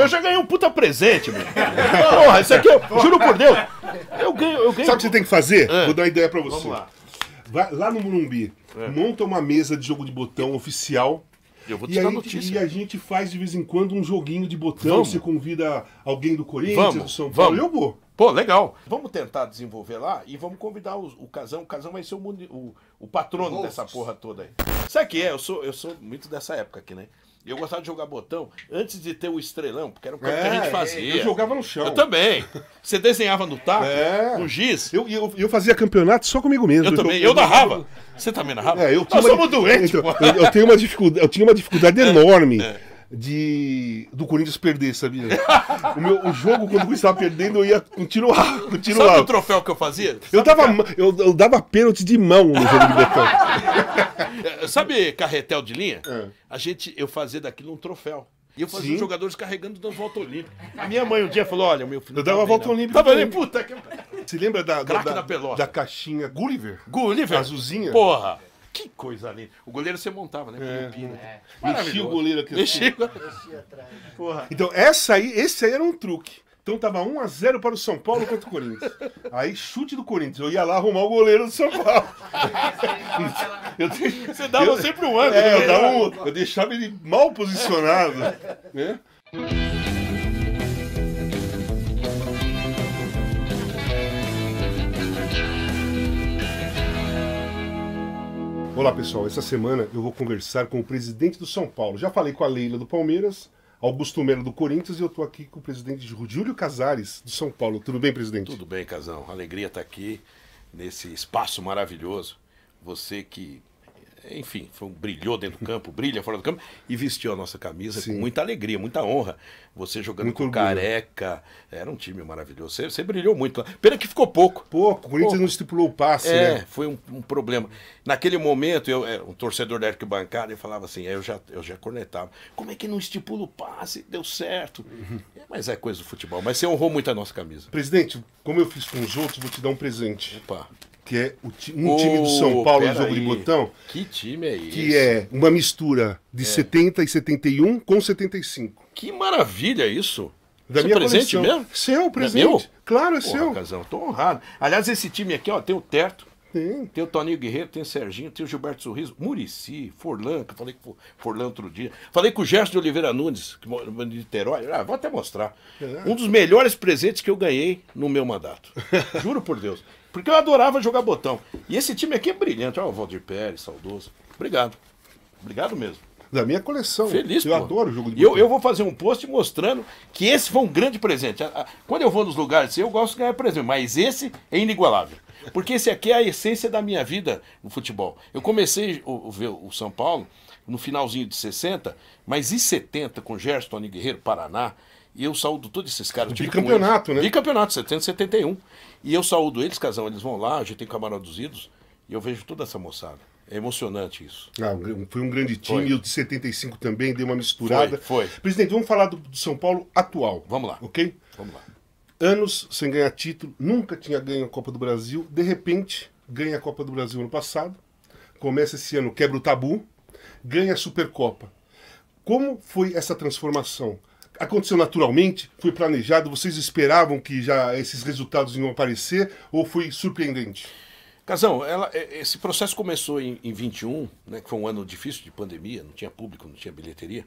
eu já ganhei um puta presente, meu. Porra, isso aqui eu. Juro por Deus. Eu ganho, eu ganho. Sabe o que você tem que fazer? É. Vou dar uma ideia pra você. Vamos lá. Vai, lá no Murumbi, é. monta uma mesa de jogo de botão oficial. Eu vou te e, dar aí, notícia. e a gente faz de vez em quando um joguinho de botão. Vamos. Você convida alguém do Corinthians, vamos, do São Paulo. Vamos. Eu vou. Pô, legal. Vamos tentar desenvolver lá e vamos convidar o, o Casão. O Casão vai ser o, o, o patrono Nossa. dessa porra toda aí. Sabe o que é? Eu sou, eu sou muito dessa época aqui, né? Eu gostava de jogar botão antes de ter o estrelão, porque era o campo é, que a é, gente fazia. Eu jogava no chão. Eu também. Você desenhava no taco, é. no giz. Eu, eu, eu fazia campeonato só comigo mesmo. Eu, então também. Eu, eu narrava. Você também narrava? É, eu tinha Nós uma... somos doentes, então, eu, eu, tenho uma dificuldade, eu tinha uma dificuldade é. enorme. É de do Corinthians perder, sabia? o, meu, o jogo, quando o Corinthians estava perdendo, eu ia continuar, continuar. Sabe o troféu que eu fazia? Eu, dava, eu, eu dava pênalti de mão no jogo de botão. Sabe carretel de linha? É. A gente, eu fazia daquilo um troféu. E eu fazia Sim. os jogadores carregando nas volta olímpica. A minha mãe um dia falou: olha, meu filho. Eu dava a volta olímpica. Tava ali, puta que. Você lembra da, da, da, da, caixinha Gulliver? Gulliver? Azulzinha? Porra! Que coisa linda. O goleiro você montava, né? É. Pino, é. Mexia o goleiro aqui. Mexia. atrás. Né? Porra. Então, essa aí, esse aí era um truque. Então tava 1 a 0 para o São Paulo contra o Corinthians. Aí chute do Corinthians, eu ia lá arrumar o goleiro do São Paulo. É, eu, você dava eu, sempre um ano. É, eu, né? dava um, eu deixava ele mal posicionado, né? Olá pessoal, essa semana eu vou conversar com o presidente do São Paulo. Já falei com a Leila do Palmeiras, Augusto Melo do Corinthians e eu estou aqui com o presidente Júlio Casares do São Paulo. Tudo bem, presidente? Tudo bem, Casão. Alegria estar tá aqui nesse espaço maravilhoso. Você que enfim, foi, brilhou dentro do campo, brilha fora do campo, e vestiu a nossa camisa Sim. com muita alegria, muita honra. Você jogando muito com orgulho. careca, era um time maravilhoso. Você, você, brilhou muito lá. Pena que ficou pouco. Pouco, o Corinthians não estipulou o passe. É, né? foi um, um, problema. Naquele momento, eu, é, um torcedor da arquibancada, eu falava assim, eu já, eu já cornetava. Como é que não estipula o passe? Deu certo. Uhum. É, mas é coisa do futebol. Mas você honrou muito a nossa camisa. Presidente, como eu fiz com os outros, vou te dar um presente. Opa que é ti, um oh, time do São Paulo no jogo aí. de botão. Que time é esse? Que é uma mistura de é. 70 e 71 com 75. Que maravilha isso! Da um minha presente coleção. mesmo? Seu, é presente. É Claro, é Porra, seu. Casão, tô honrado. Aliás, esse time aqui, ó, tem o Teto Sim. Tem o Toninho Guerreiro, tem o Serginho, tem o Gilberto Sorriso, Murici, Forlan, que eu falei com Forlan outro dia. Falei com o Gerson de Oliveira Nunes, que mora de Niterói. Ah, vou até mostrar. É. Um dos melhores presentes que eu ganhei no meu mandato. Juro por Deus. Porque eu adorava jogar botão. E esse time aqui é brilhante. Olha o Valdir Pérez, saudoso. Obrigado. Obrigado mesmo. Da minha coleção. Feliz, Eu pô. adoro o jogo de botão. Eu, eu vou fazer um post mostrando que esse foi um grande presente. Quando eu vou nos lugares, eu gosto de ganhar presente, mas esse é inigualável. Porque esse aqui é a essência da minha vida no futebol. Eu comecei a ver o São Paulo no finalzinho de 60, mas em 70, com Gerson, Tony Guerreiro, Paraná, e eu saúdo todos esses caras. De campeonato, né? De campeonato, 771. E eu saúdo eles, casão. Eles vão lá, a gente tem Camarão dos Idos. E eu vejo toda essa moçada. É emocionante isso. Ah, foi um grande time. Foi. E o de 75 também deu uma misturada. Foi, foi. Presidente, vamos falar do, do São Paulo atual. Vamos lá. Ok? Vamos lá. Anos sem ganhar título, nunca tinha ganho a Copa do Brasil. De repente, ganha a Copa do Brasil ano passado. Começa esse ano, quebra o tabu. Ganha a Supercopa. Como foi essa transformação? aconteceu naturalmente? Foi planejado? Vocês esperavam que já esses resultados iam aparecer ou foi surpreendente? Casão, ela, é, esse processo começou em, em 21, né, que foi um ano difícil de pandemia, não tinha público, não tinha bilheteria.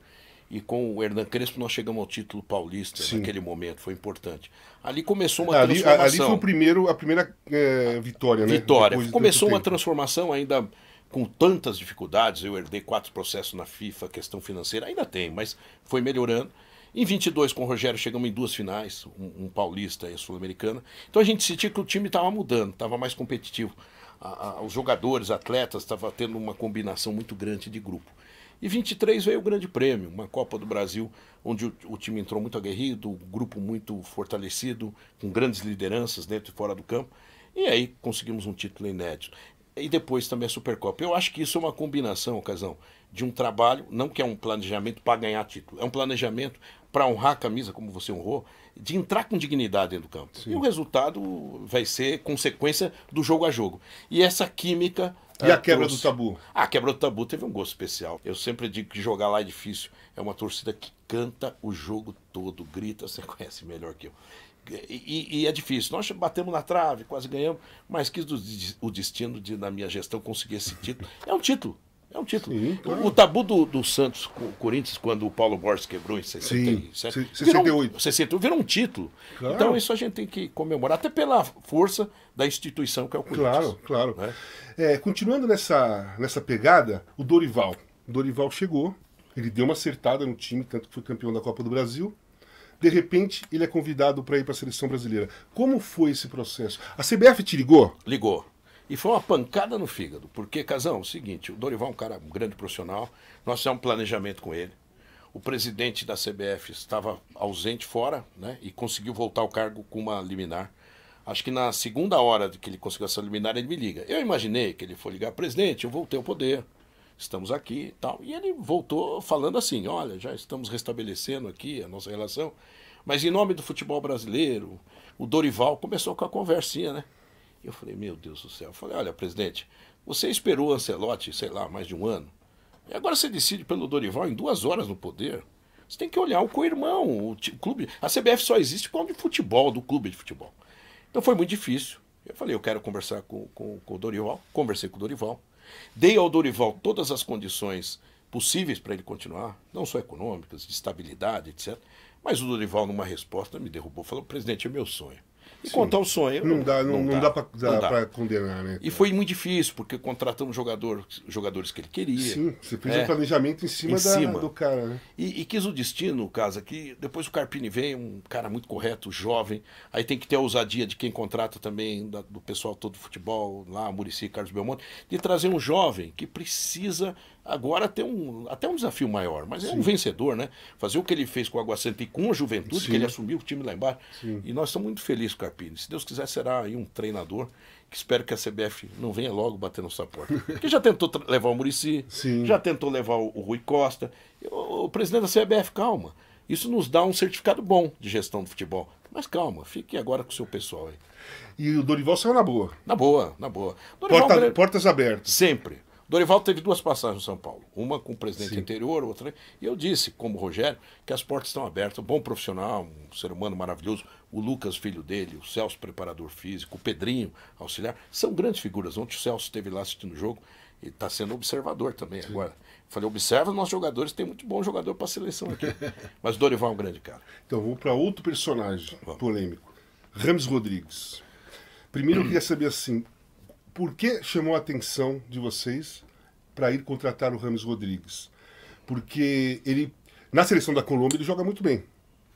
E com o Hernan Crespo nós chegamos ao título paulista Sim. naquele momento, foi importante. Ali começou uma ali, transformação. Ali foi o primeiro, a primeira é, vitória, né? Vitória. começou uma tempo. transformação ainda com tantas dificuldades. Eu herdei quatro processos na FIFA, questão financeira, ainda tem, mas foi melhorando. Em 22, com o Rogério, chegamos em duas finais, um, um paulista e a sul-americana. Então a gente sentia que o time estava mudando, estava mais competitivo. A, a, os jogadores, atletas, estava tendo uma combinação muito grande de grupo. E 23 veio o Grande Prêmio, uma Copa do Brasil, onde o, o time entrou muito aguerrido, o grupo muito fortalecido, com grandes lideranças dentro e fora do campo. E aí conseguimos um título inédito. E depois também a Supercopa. Eu acho que isso é uma combinação, ocasião, de um trabalho, não que é um planejamento para ganhar título, é um planejamento para honrar a camisa como você honrou, de entrar com dignidade dentro do campo. Sim. E o resultado vai ser consequência do jogo a jogo. E essa química. E a quebra trouxe... do tabu? A quebra do tabu teve um gosto especial. Eu sempre digo que jogar lá é difícil. É uma torcida que canta o jogo todo, grita, você conhece melhor que eu. E, e, é difícil. Nós batemos na trave, quase ganhamos, mas quis o destino de, na minha gestão, conseguir esse título. É um título. É um título. Sim, claro. o, o, tabu do, do Santos com o Corinthians, quando o Paulo Borges quebrou em 60, Sim, 68. 68. Virou um título. Claro. Então isso a gente tem que comemorar, até pela força da instituição que é o Corinthians. Claro, claro. Né? É, continuando nessa, nessa pegada, o Dorival. O Dorival chegou, ele deu uma acertada no time, tanto que foi campeão da Copa do Brasil. De repente, ele é convidado para ir para a seleção brasileira. Como foi esse processo? A CBF te ligou? Ligou. E foi uma pancada no fígado, porque, Casão, é o seguinte, o Dorival é um cara, um grande profissional, nós fizemos um planejamento com ele. O presidente da CBF estava ausente fora, né? E conseguiu voltar ao cargo com uma liminar. Acho que na segunda hora que ele conseguiu essa liminar, ele me liga. Eu imaginei que ele foi ligar, presidente, eu voltei ao poder, estamos aqui e tal. E ele voltou falando assim: olha, já estamos restabelecendo aqui a nossa relação, mas em nome do futebol brasileiro, o Dorival começou com a conversinha, né? Eu falei, meu Deus do céu. Eu falei, olha, presidente, você esperou o Ancelotti, sei lá, mais de um ano. E agora você decide pelo Dorival em duas horas no poder. Você tem que olhar o co-irmão, o, clube. A CBF só existe por causa de futebol, do clube de futebol. Então foi muito difícil. Eu falei, eu quero conversar com, com, com o Dorival. Conversei com o Dorival. Dei ao Dorival todas as condições possíveis para ele continuar, não só econômicas, de estabilidade, etc. Mas o Dorival, numa resposta, me derrubou. Falou, presidente, é meu sonho. E Sim. contar o sonho. Não, não dá, não, não dá, dá para condenar, né? E foi muito difícil, porque contratamos jogador, jogadores que ele queria. Sim, você fez é, um planejamento em cima, em cima. do cara, né? E, e, quis o destino, Casa, aqui depois o Carpini veio um cara muito correto, jovem. Aí tem que ter a ousadia de quem contrata também, da, do pessoal todo do futebol, lá, Murici, Carlos Belmonte, de trazer um jovem que precisa agora tem um, até um desafio maior, mas Sim. é um vencedor, né? Fazer o que ele fez com o Água Santa e com a juventude, Sim. que ele assumiu o time lá embaixo. Sim. E nós estamos muito felizes com o Carpini. Se Deus quiser, será aí um treinador que espero que a CBF não venha logo bater no saporte. Porque já tentou levar o Murici, já tentou levar o, o Rui Costa. O, o presidente da CBF, calma. Isso nos dá um certificado bom de gestão do futebol. Mas calma, fique agora com o seu pessoal aí. E o Dorival saiu na boa. Na boa, na boa. Porta, é portas abertas. Sempre. Dorival teve duas passagens no São Paulo, uma com o presidente Sim. anterior, outra. E eu disse, como Rogério, que as portas estão abertas. Um bom profissional, um ser humano maravilhoso. O Lucas, filho dele, o Celso, preparador físico, o Pedrinho, auxiliar, são grandes figuras. Ontem o Celso esteve lá assistindo o jogo e está sendo observador também Sim. agora. Falei, observa os nossos jogadores, tem muito bom jogador para a seleção aqui. Mas Dorival é um grande cara. Então, vou para outro personagem Vamos. polêmico: Ramos Rodrigues. Primeiro eu queria saber assim, por que chamou a atenção de vocês para ir contratar o Ramos Rodrigues? Porque ele, na seleção da Colômbia, ele joga muito bem.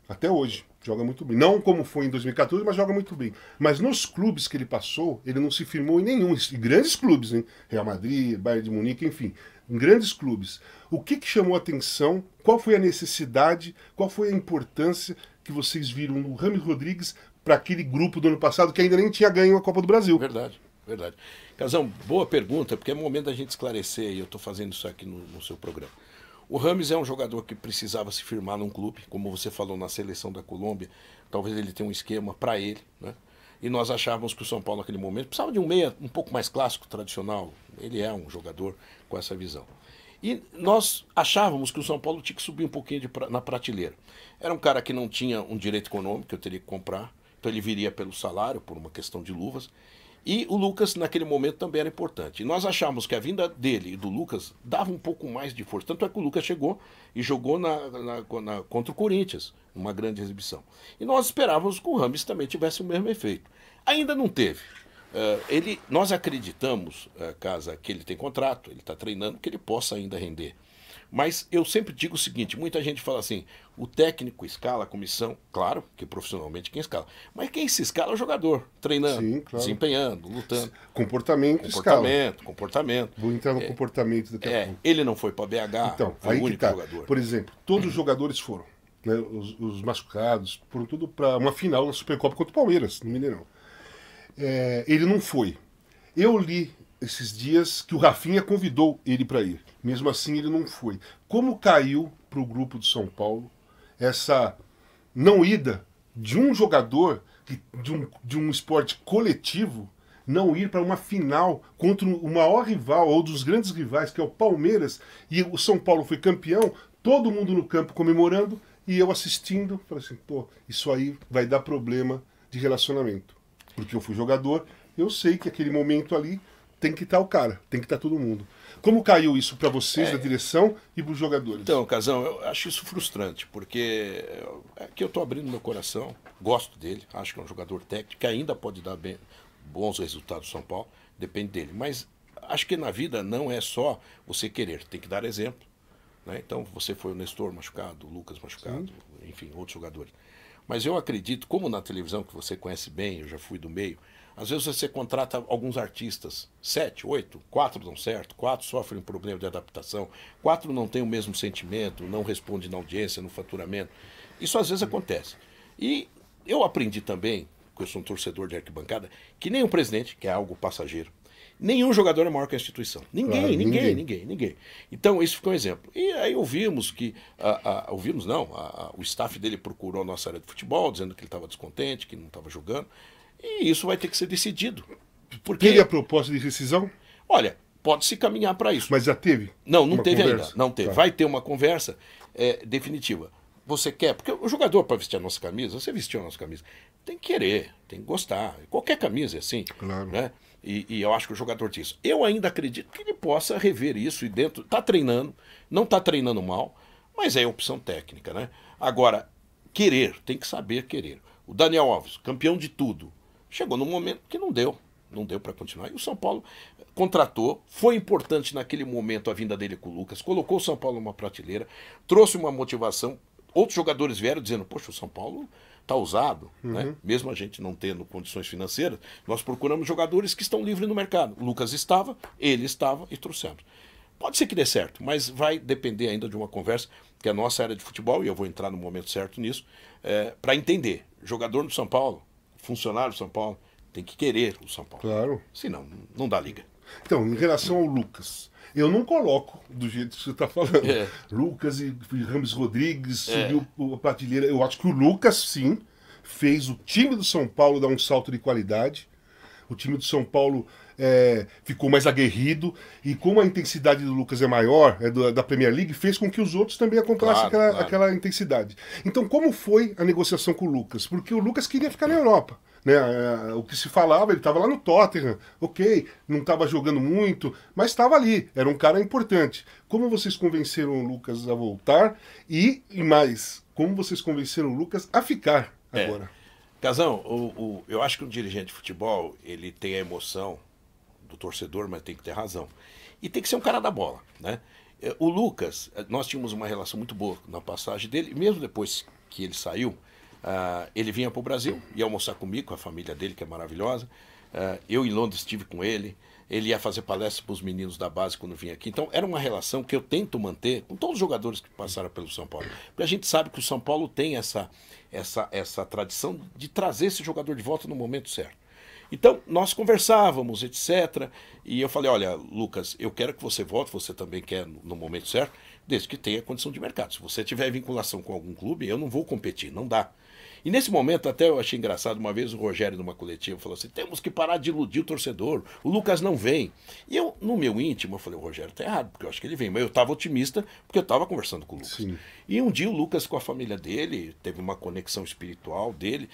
Até hoje, joga muito bem. Não como foi em 2014, mas joga muito bem. Mas nos clubes que ele passou, ele não se firmou em nenhum. Em grandes clubes, hein? Real Madrid, Bayern de Munique, enfim. Em grandes clubes. O que, que chamou a atenção? Qual foi a necessidade? Qual foi a importância que vocês viram no Ramos Rodrigues para aquele grupo do ano passado que ainda nem tinha ganho a Copa do Brasil? Verdade. Verdade. Casão, boa pergunta, porque é momento da gente esclarecer, e eu estou fazendo isso aqui no, no, seu programa. O Rames é um jogador que precisava se firmar num clube, como você falou, na seleção da Colômbia. Talvez ele tenha um esquema para ele, né? E nós achávamos que o São Paulo, naquele momento, precisava de um meia um pouco mais clássico, tradicional. Ele é um jogador com essa visão. E nós achávamos que o São Paulo tinha que subir um pouquinho pra, na prateleira. Era um cara que não tinha um direito econômico, eu teria que comprar. Então ele viria pelo salário, por uma questão de luvas. E o Lucas, naquele momento, também era importante. E nós achávamos que a vinda dele e do Lucas dava um pouco mais de força. Tanto é que o Lucas chegou e jogou na, na, na contra o Corinthians, uma grande exibição. E nós esperávamos que o Rames também tivesse o mesmo efeito. Ainda não teve. Uh, ele, nós acreditamos, uh, Casa, que ele tem contrato, ele está treinando, que ele possa ainda render. Mas eu sempre digo o seguinte: muita gente fala assim, o técnico escala a comissão, claro, que profissionalmente quem escala. Mas quem se escala é o jogador, treinando, Sim, claro. desempenhando, lutando. Comportamento, comportamento, escala. comportamento. Vou entrar no é, comportamento daqui é, pouco. Ele não foi para BH, então, foi o único tá. jogador. Por exemplo, todos os jogadores foram. Né, os, os machucados, foram tudo para uma final na Supercopa contra o Palmeiras, no Mineirão. É, ele não foi. Eu li esses dias que o Rafinha convidou ele para ir. Mesmo assim, ele não foi. Como caiu para o grupo do São Paulo essa não ida de um jogador que, de, um, de um esporte coletivo não ir para uma final contra o maior rival ou dos grandes rivais, que é o Palmeiras, e o São Paulo foi campeão, todo mundo no campo comemorando e eu assistindo, falei assim, pô, isso aí vai dar problema de relacionamento. Porque eu fui jogador, eu sei que aquele momento ali tem que estar tá o cara, tem que estar tá todo mundo. Como caiu isso para vocês, é. da direção e para os jogadores? Então, Casão, eu acho isso frustrante, porque é que eu estou abrindo meu coração, gosto dele, acho que é um jogador técnico, que ainda pode dar bem, bons resultados no São Paulo, depende dele. Mas acho que na vida não é só você querer, tem que dar exemplo. Né? Então, você foi o Nestor machucado, o Lucas machucado, Sim. enfim, outros jogadores. Mas eu acredito, como na televisão, que você conhece bem, eu já fui do meio, às vezes você contrata alguns artistas, sete, oito, quatro dão certo, quatro sofrem um problema de adaptação, quatro não têm o mesmo sentimento, não responde na audiência, no faturamento. Isso às vezes acontece. E eu aprendi também, porque eu sou um torcedor de arquibancada, que nenhum presidente, que é algo passageiro, nenhum jogador é maior que a instituição. Ninguém, claro, ninguém, ninguém, ninguém, ninguém, Então, isso ficou um exemplo. E aí ouvimos que, a, a, ouvimos não, a, o staff dele procurou a nossa área de futebol, dizendo que ele estava descontente, que não estava jogando. E isso vai ter que ser decidido. Porque... Teve a proposta de decisão? Olha, pode-se caminhar para isso. Mas já teve? Não, não teve conversa? ainda. Não teve. Tá. Vai ter uma conversa é, definitiva. Você quer, porque o jogador, para vestir a nossa camisa, você vestiu a nossa camisa, tem que querer, tem que gostar. Qualquer camisa é assim. Claro. Né? E, e, eu acho que o jogador isso. Eu ainda acredito que ele possa rever isso e dentro. Está treinando, não está treinando mal, mas é opção técnica, né? Agora, querer, tem que saber querer. O Daniel Alves, campeão de tudo, Chegou num momento que não deu. Não deu para continuar. E o São Paulo contratou. Foi importante naquele momento a vinda dele com o Lucas. Colocou o São Paulo numa prateleira. Trouxe uma motivação. Outros jogadores vieram dizendo: Poxa, o São Paulo está usado, né? uhum. né? mesmo a gente não tendo condições financeiras, nós procuramos jogadores que estão livres no mercado. O Lucas estava, ele estava e trouxemos. Pode ser que dê certo, mas vai depender ainda de uma conversa, que é a nossa área de futebol, e eu vou entrar no momento certo nisso, é, eh, para entender. Jogador do São Paulo, funcionário do São Paulo tem que querer o São Paulo. Claro. Senão, não dá liga. Então, em relação ao Lucas, eu não coloco do jeito que você está falando. É. Lucas e Ramos Rodrigues é. subiu a prateleira. Eu acho que o Lucas, sim, fez o time do São Paulo dar um salto de qualidade. O time do São Paulo é, ficou mais aguerrido e como a intensidade do Lucas é maior, é do, da Premier League, fez com que os outros também acompanhassem claro, aquela, claro. aquela intensidade. Então, como foi a negociação com o Lucas? Porque o Lucas queria ficar na Europa. Né, é, o que se falava, ele estava lá no Tottenham, ok, não estava jogando muito, mas estava ali, era um cara importante. Como vocês convenceram o Lucas a voltar e, e mais, como vocês convenceram o Lucas a ficar é. agora? É. Casão, o, o, eu acho que o dirigente de futebol ele tem a emoção do torcedor, mas tem que ter razão. E tem que ser um cara da bola, né? É, o Lucas, eh, nós tínhamos uma relação muito boa na passagem dele, mesmo depois que ele saiu, uh, ele vinha para o Brasil, ia almoçar comigo, com a família dele, que é maravilhosa. Uh, eu em Londres estive com ele, ele ia fazer palestra para os meninos da base quando vinha aqui. Então era uma relação que eu tento manter com todos os jogadores que passaram pelo São Paulo. Porque a gente sabe que o São Paulo tem essa, essa, essa tradição de trazer esse jogador de volta no momento certo. Então, nós conversávamos, etc. E eu falei: olha, Lucas, eu quero que você volte, você também quer no momento certo, desde que tenha condição de mercado. Se você tiver vinculação com algum clube, eu não vou competir, não dá. E nesse momento, até eu achei engraçado, uma vez o Rogério, numa coletiva, falou assim: temos que parar de iludir o torcedor, o Lucas não vem. E eu, no meu íntimo, eu falei: o Rogério tá errado, porque eu acho que ele vem. Mas eu estava otimista, porque eu estava conversando com o Lucas. Sim. E um dia o Lucas, com a família dele, teve uma conexão espiritual dele,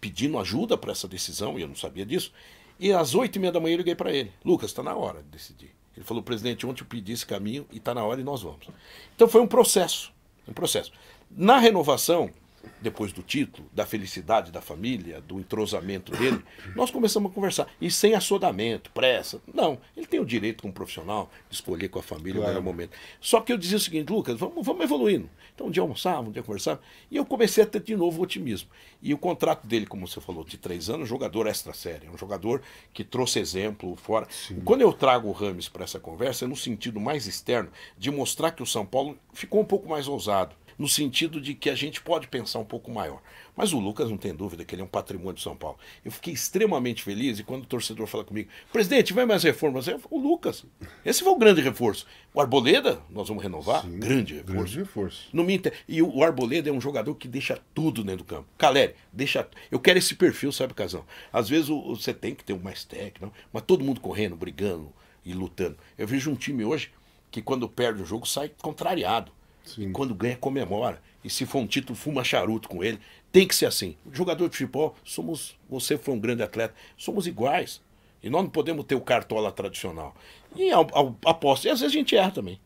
pedindo ajuda para essa decisão, e eu não sabia disso. E às oito e meia da manhã eu liguei para ele: Lucas, está na hora de decidir. Ele falou: presidente, ontem eu pedi esse caminho e está na hora e nós vamos. Então foi um processo. Um processo. Na renovação, depois do título, da felicidade da família, do entrosamento dele, nós começamos a conversar. E sem assodamento, pressa. Não, ele tem o direito como profissional de escolher com a família claro. o melhor momento. Só que eu dizia o seguinte, Lucas, vamos, vamos evoluindo. Então um dia almoçava, um dia conversava. E eu comecei a ter de novo otimismo. E o contrato dele, como você falou, de três anos, jogador extra série. Um jogador que trouxe exemplo fora. Sim. Quando eu trago o Rames para essa conversa, é no sentido mais externo de mostrar que o São Paulo ficou um pouco mais ousado no sentido de que a gente pode pensar um pouco maior. Mas o Lucas não tem dúvida que ele é um patrimônio de São Paulo. Eu fiquei extremamente feliz e quando o torcedor fala comigo, presidente, vai mais reformas? Eu falo, o Lucas, esse foi o grande reforço. O Arboleda, nós vamos renovar, Sim, grande reforço. Grande reforço. No inter... E o Arboleda é um jogador que deixa tudo dentro do campo. Caleri, deixa. Eu quero esse perfil, sabe, Casão? Às vezes você tem que ter um mais técnico, mas todo mundo correndo, brigando e lutando. Eu vejo um time hoje que quando perde o jogo sai contrariado. Sim. Quando ganha, comemora. E se for um título, fuma charuto com ele. Tem que ser assim. Jogador de futebol, somos. Você foi um grande atleta, somos iguais. E nós não podemos ter o cartola tradicional. E ao, aposto. E às vezes a gente erra também.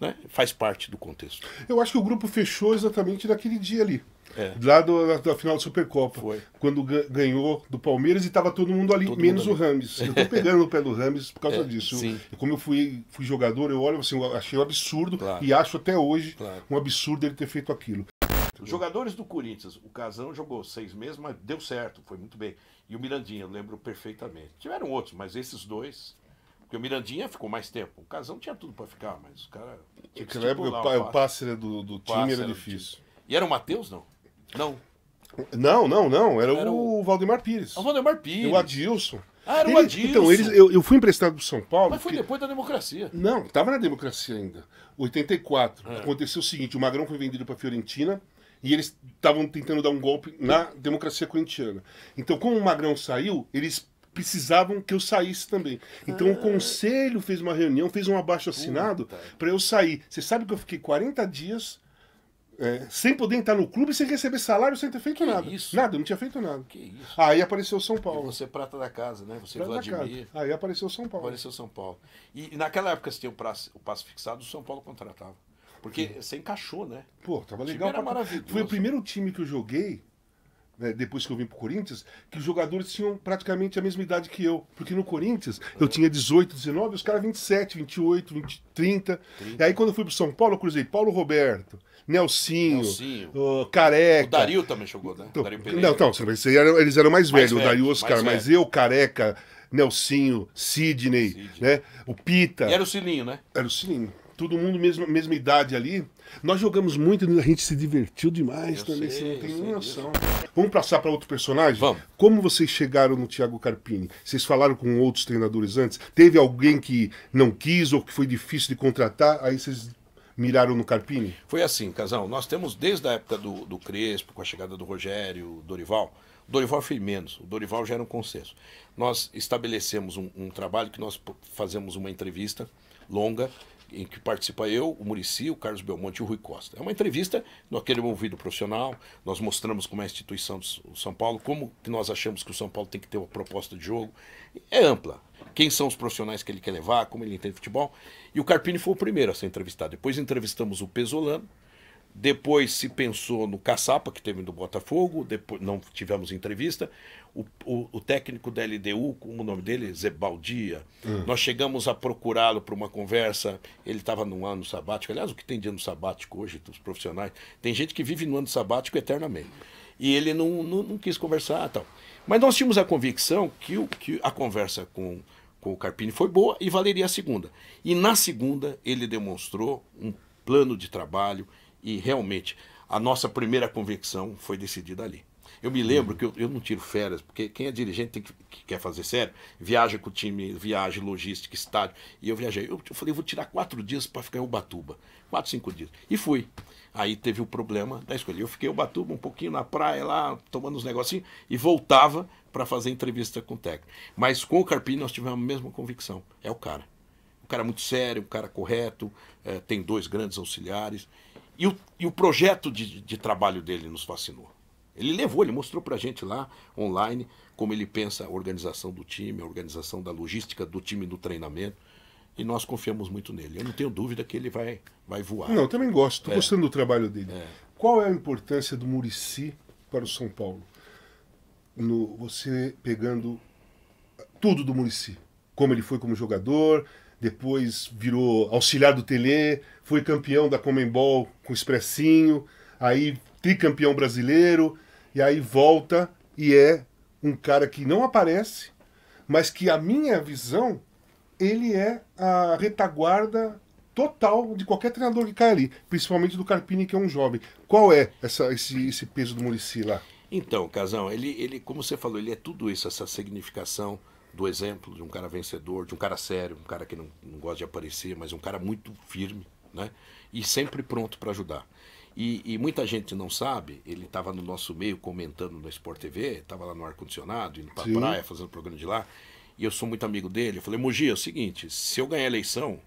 Né? Faz parte do contexto. Eu acho que o grupo fechou exatamente naquele dia ali. É. Lá do, da, da, final da Supercopa. Foi. Quando ganhou do Palmeiras e estava todo mundo ali, todo menos mundo ali. o Rames. Eu estou pegando no pé do Rames por causa é, disso. Eu, como eu fui, fui jogador, eu olho assim, eu achei um absurdo claro. e acho até hoje claro. um absurdo ele ter feito aquilo. Os jogadores do Corinthians, o Casão jogou seis meses, mas deu certo, foi muito bem. E o Mirandinha, eu lembro perfeitamente. Tiveram outros, mas esses dois porque o Mirandinha ficou mais tempo. O Casão tinha tudo para ficar, mas o cara. Naquela época, o, pa, o passe né, do, do time era, era difícil. Time. E era o Matheus, não? Não. Não, não, não. Era, era o... o Valdemar Pires. Ah, o Valdemar Pires. O Adilson. Ah, era o Adilson. Então, eles, eu, eu fui emprestado pro São Paulo. Mas foi porque... depois da democracia. Não, estava na democracia ainda. 84. É. Aconteceu o seguinte: o Magrão foi vendido para Fiorentina e eles estavam tentando dar um golpe na democracia corintiana. Então, como o Magrão saiu, eles precisavam que eu saísse também. Então ah. o conselho fez uma reunião, fez um abaixo assinado para eu sair. Você sabe que eu fiquei 40 dias é, sem poder entrar no clube, sem receber salário, sem ter feito que nada. Isso? Nada, não tinha feito nada. que isso Aí apareceu São Paulo. E você prata da casa, né? Você prata Vladimir. Aí apareceu São Paulo. Apareceu São Paulo. E, e naquela época, se tinha o, prazo, o passo fixado, o São Paulo contratava. Porque Sim. você encaixou, né? Pô, tava legal. Pra... Foi o primeiro time que eu joguei né, depois que eu vim pro Corinthians, que os jogadores tinham praticamente a mesma idade que eu. Porque no Corinthians eu tinha 18, 19, os caras 27, 28, 20, 30. 30. E aí quando eu fui pro São Paulo, eu cruzei Paulo Roberto, Nelsinho, Nelsinho. Careca. O Dario também jogou, né? Então, Dario Pereira. Não, então, eles eram mais, mais velhos, velho, o Dario Oscar, mas eu, Careca. Nelsinho, Sidney, Sidney, né? O Pita. E era o Silinho, né? Era o Silinho todo mundo mesmo mesma idade ali. Nós jogamos muito, a gente se divertiu demais eu também, sei, você não tem nem noção. Vamos passar para outro personagem? Vamos. Como vocês chegaram no Thiago Carpini? Vocês falaram com outros treinadores antes? Teve alguém que não quis ou que foi difícil de contratar? Aí vocês miraram no Carpini? Foi assim, Casão. Nós temos desde a época do, do Crespo, com a chegada do Rogério, Dorival. O Dorival foi menos, o Dorival já era um consenso. Nós estabelecemos um, um trabalho que nós fazemos uma entrevista longa em que participa eu, o Murici, o Carlos Belmonte e o Rui Costa. É uma entrevista naquele ouvido profissional, nós mostramos como é a instituição do São Paulo, como que nós achamos que o São Paulo tem que ter uma proposta de jogo. É ampla. Quem são os profissionais que ele quer levar, como ele entende futebol. E o Carpini foi o primeiro a ser entrevistado. Depois entrevistamos o Pesolano, depois se pensou no Caçapa, que teve do Botafogo, depois não tivemos entrevista. O, o, o técnico da LDU, como o nome dele? Zebaldia. Hum. Nós chegamos a procurá-lo para uma conversa. Ele estava num ano sabático. Aliás, o que tem de ano sabático hoje, dos profissionais? Tem gente que vive no ano sabático eternamente. E ele não, não, não quis conversar tal. Mas nós tínhamos a convicção que, o, que a conversa com, com o Carpini foi boa e valeria a segunda. E na segunda ele demonstrou um plano de trabalho e realmente, a nossa primeira convicção foi decidida ali. Eu me lembro uhum. que eu, eu não tiro férias, porque quem é dirigente tem que, que quer fazer sério, viaja com o time, viagem, logística, estádio. E eu viajei. Eu, eu falei, eu vou tirar quatro dias para ficar em Ubatuba. Quatro, cinco dias. E fui. Aí teve o problema da escolha. Eu fiquei em Ubatuba um pouquinho na praia lá, tomando uns negocinhos, e voltava para fazer entrevista com o técnico. Mas com o Carpini nós tivemos a mesma convicção. É o cara. Um cara é muito sério, um cara é correto, é, tem dois grandes auxiliares. E o, e o projeto de, de trabalho dele nos fascinou. Ele levou, ele mostrou para a gente lá, online, como ele pensa a organização do time, a organização da logística do time do treinamento. E nós confiamos muito nele. Eu não tenho dúvida que ele vai, vai voar. Não, também gosto. Estou é. gostando do trabalho dele. É. Qual é a importância do Murici para o São Paulo? No, você pegando tudo do Murici. Como ele foi como jogador, depois virou auxiliar do Tele, foi campeão da Comembol com Expressinho, aí tricampeão brasileiro, e aí volta e é um cara que não aparece, mas que a minha visão, ele é a retaguarda total de qualquer treinador que cai ali, principalmente do Carpini, que é um jovem. Qual é essa, esse, esse peso do Murici lá? Então, Casão, ele, ele, como você falou, ele é tudo isso, essa significação, do exemplo de um cara vencedor, de um cara sério, um cara que não, não gosta de aparecer, mas um cara muito firme, né? E sempre pronto para ajudar. E, e, muita gente não sabe, ele estava no nosso meio comentando no Sport TV, estava lá no ar-condicionado, indo para a praia, fazendo programa de lá. E eu sou muito amigo dele. Eu falei, Mogi, é o seguinte: se eu ganhar a eleição,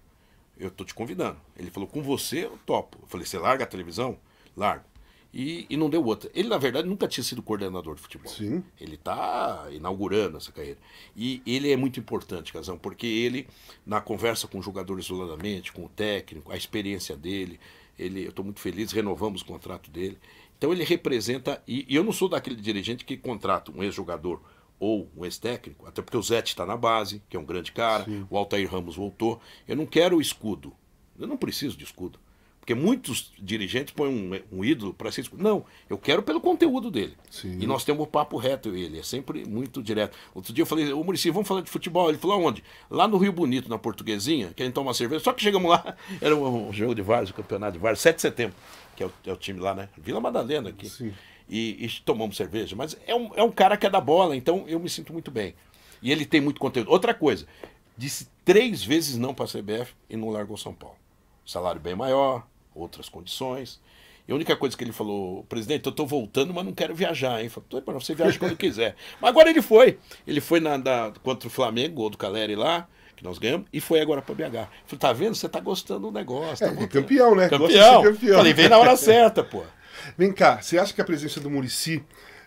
eu tô te convidando. Ele falou, com você eu topo. Eu falei, você larga a televisão? Largo. E, e, não deu outra. Ele, na verdade, nunca tinha sido coordenador de futebol. Sim. Ele está inaugurando essa carreira. E ele é muito importante, Casão, porque ele, na conversa com o jogador isoladamente, com o técnico, a experiência dele, ele, eu estou muito feliz, renovamos o contrato dele. Então ele representa, e, e eu não sou daquele dirigente que contrata um ex-jogador ou um ex-técnico, até porque o Zete está na base, que é um grande cara, Sim. o Altair Ramos voltou. Eu não quero escudo. Eu não preciso de escudo. Porque muitos dirigentes põem um, um ídolo para ser Não, eu quero pelo conteúdo dele. Sim. E nós temos o papo reto ele, é sempre muito direto. Outro dia eu falei, ô Murici, vamos falar de futebol. Ele falou onde? Lá no Rio Bonito, na Portuguesinha, que a gente toma uma cerveja. Só que chegamos lá, era um jogo de vários, um campeonato de vários, 7 de setembro, que é o, é o time lá, né? Vila Madalena aqui. Sim. E, e tomamos cerveja. Mas é um, é um cara que é da bola, então eu me sinto muito bem. E ele tem muito conteúdo. Outra coisa, disse três vezes não para a CBF e não largou São Paulo salário bem maior, outras condições. E a única coisa que ele falou, presidente, eu estou voltando, mas não quero viajar, hein? Falei, você viaja quando quiser. mas agora ele foi. Ele foi na, na, contra o Flamengo, ou do Caleri lá, que nós ganhamos, e foi agora para BH. Falei, tá vendo? Você tá gostando do negócio. É, tá é, campeão, né? Campeão. campeão. Falei, vem na hora certa, pô. Vem cá, você acha que a presença do Murici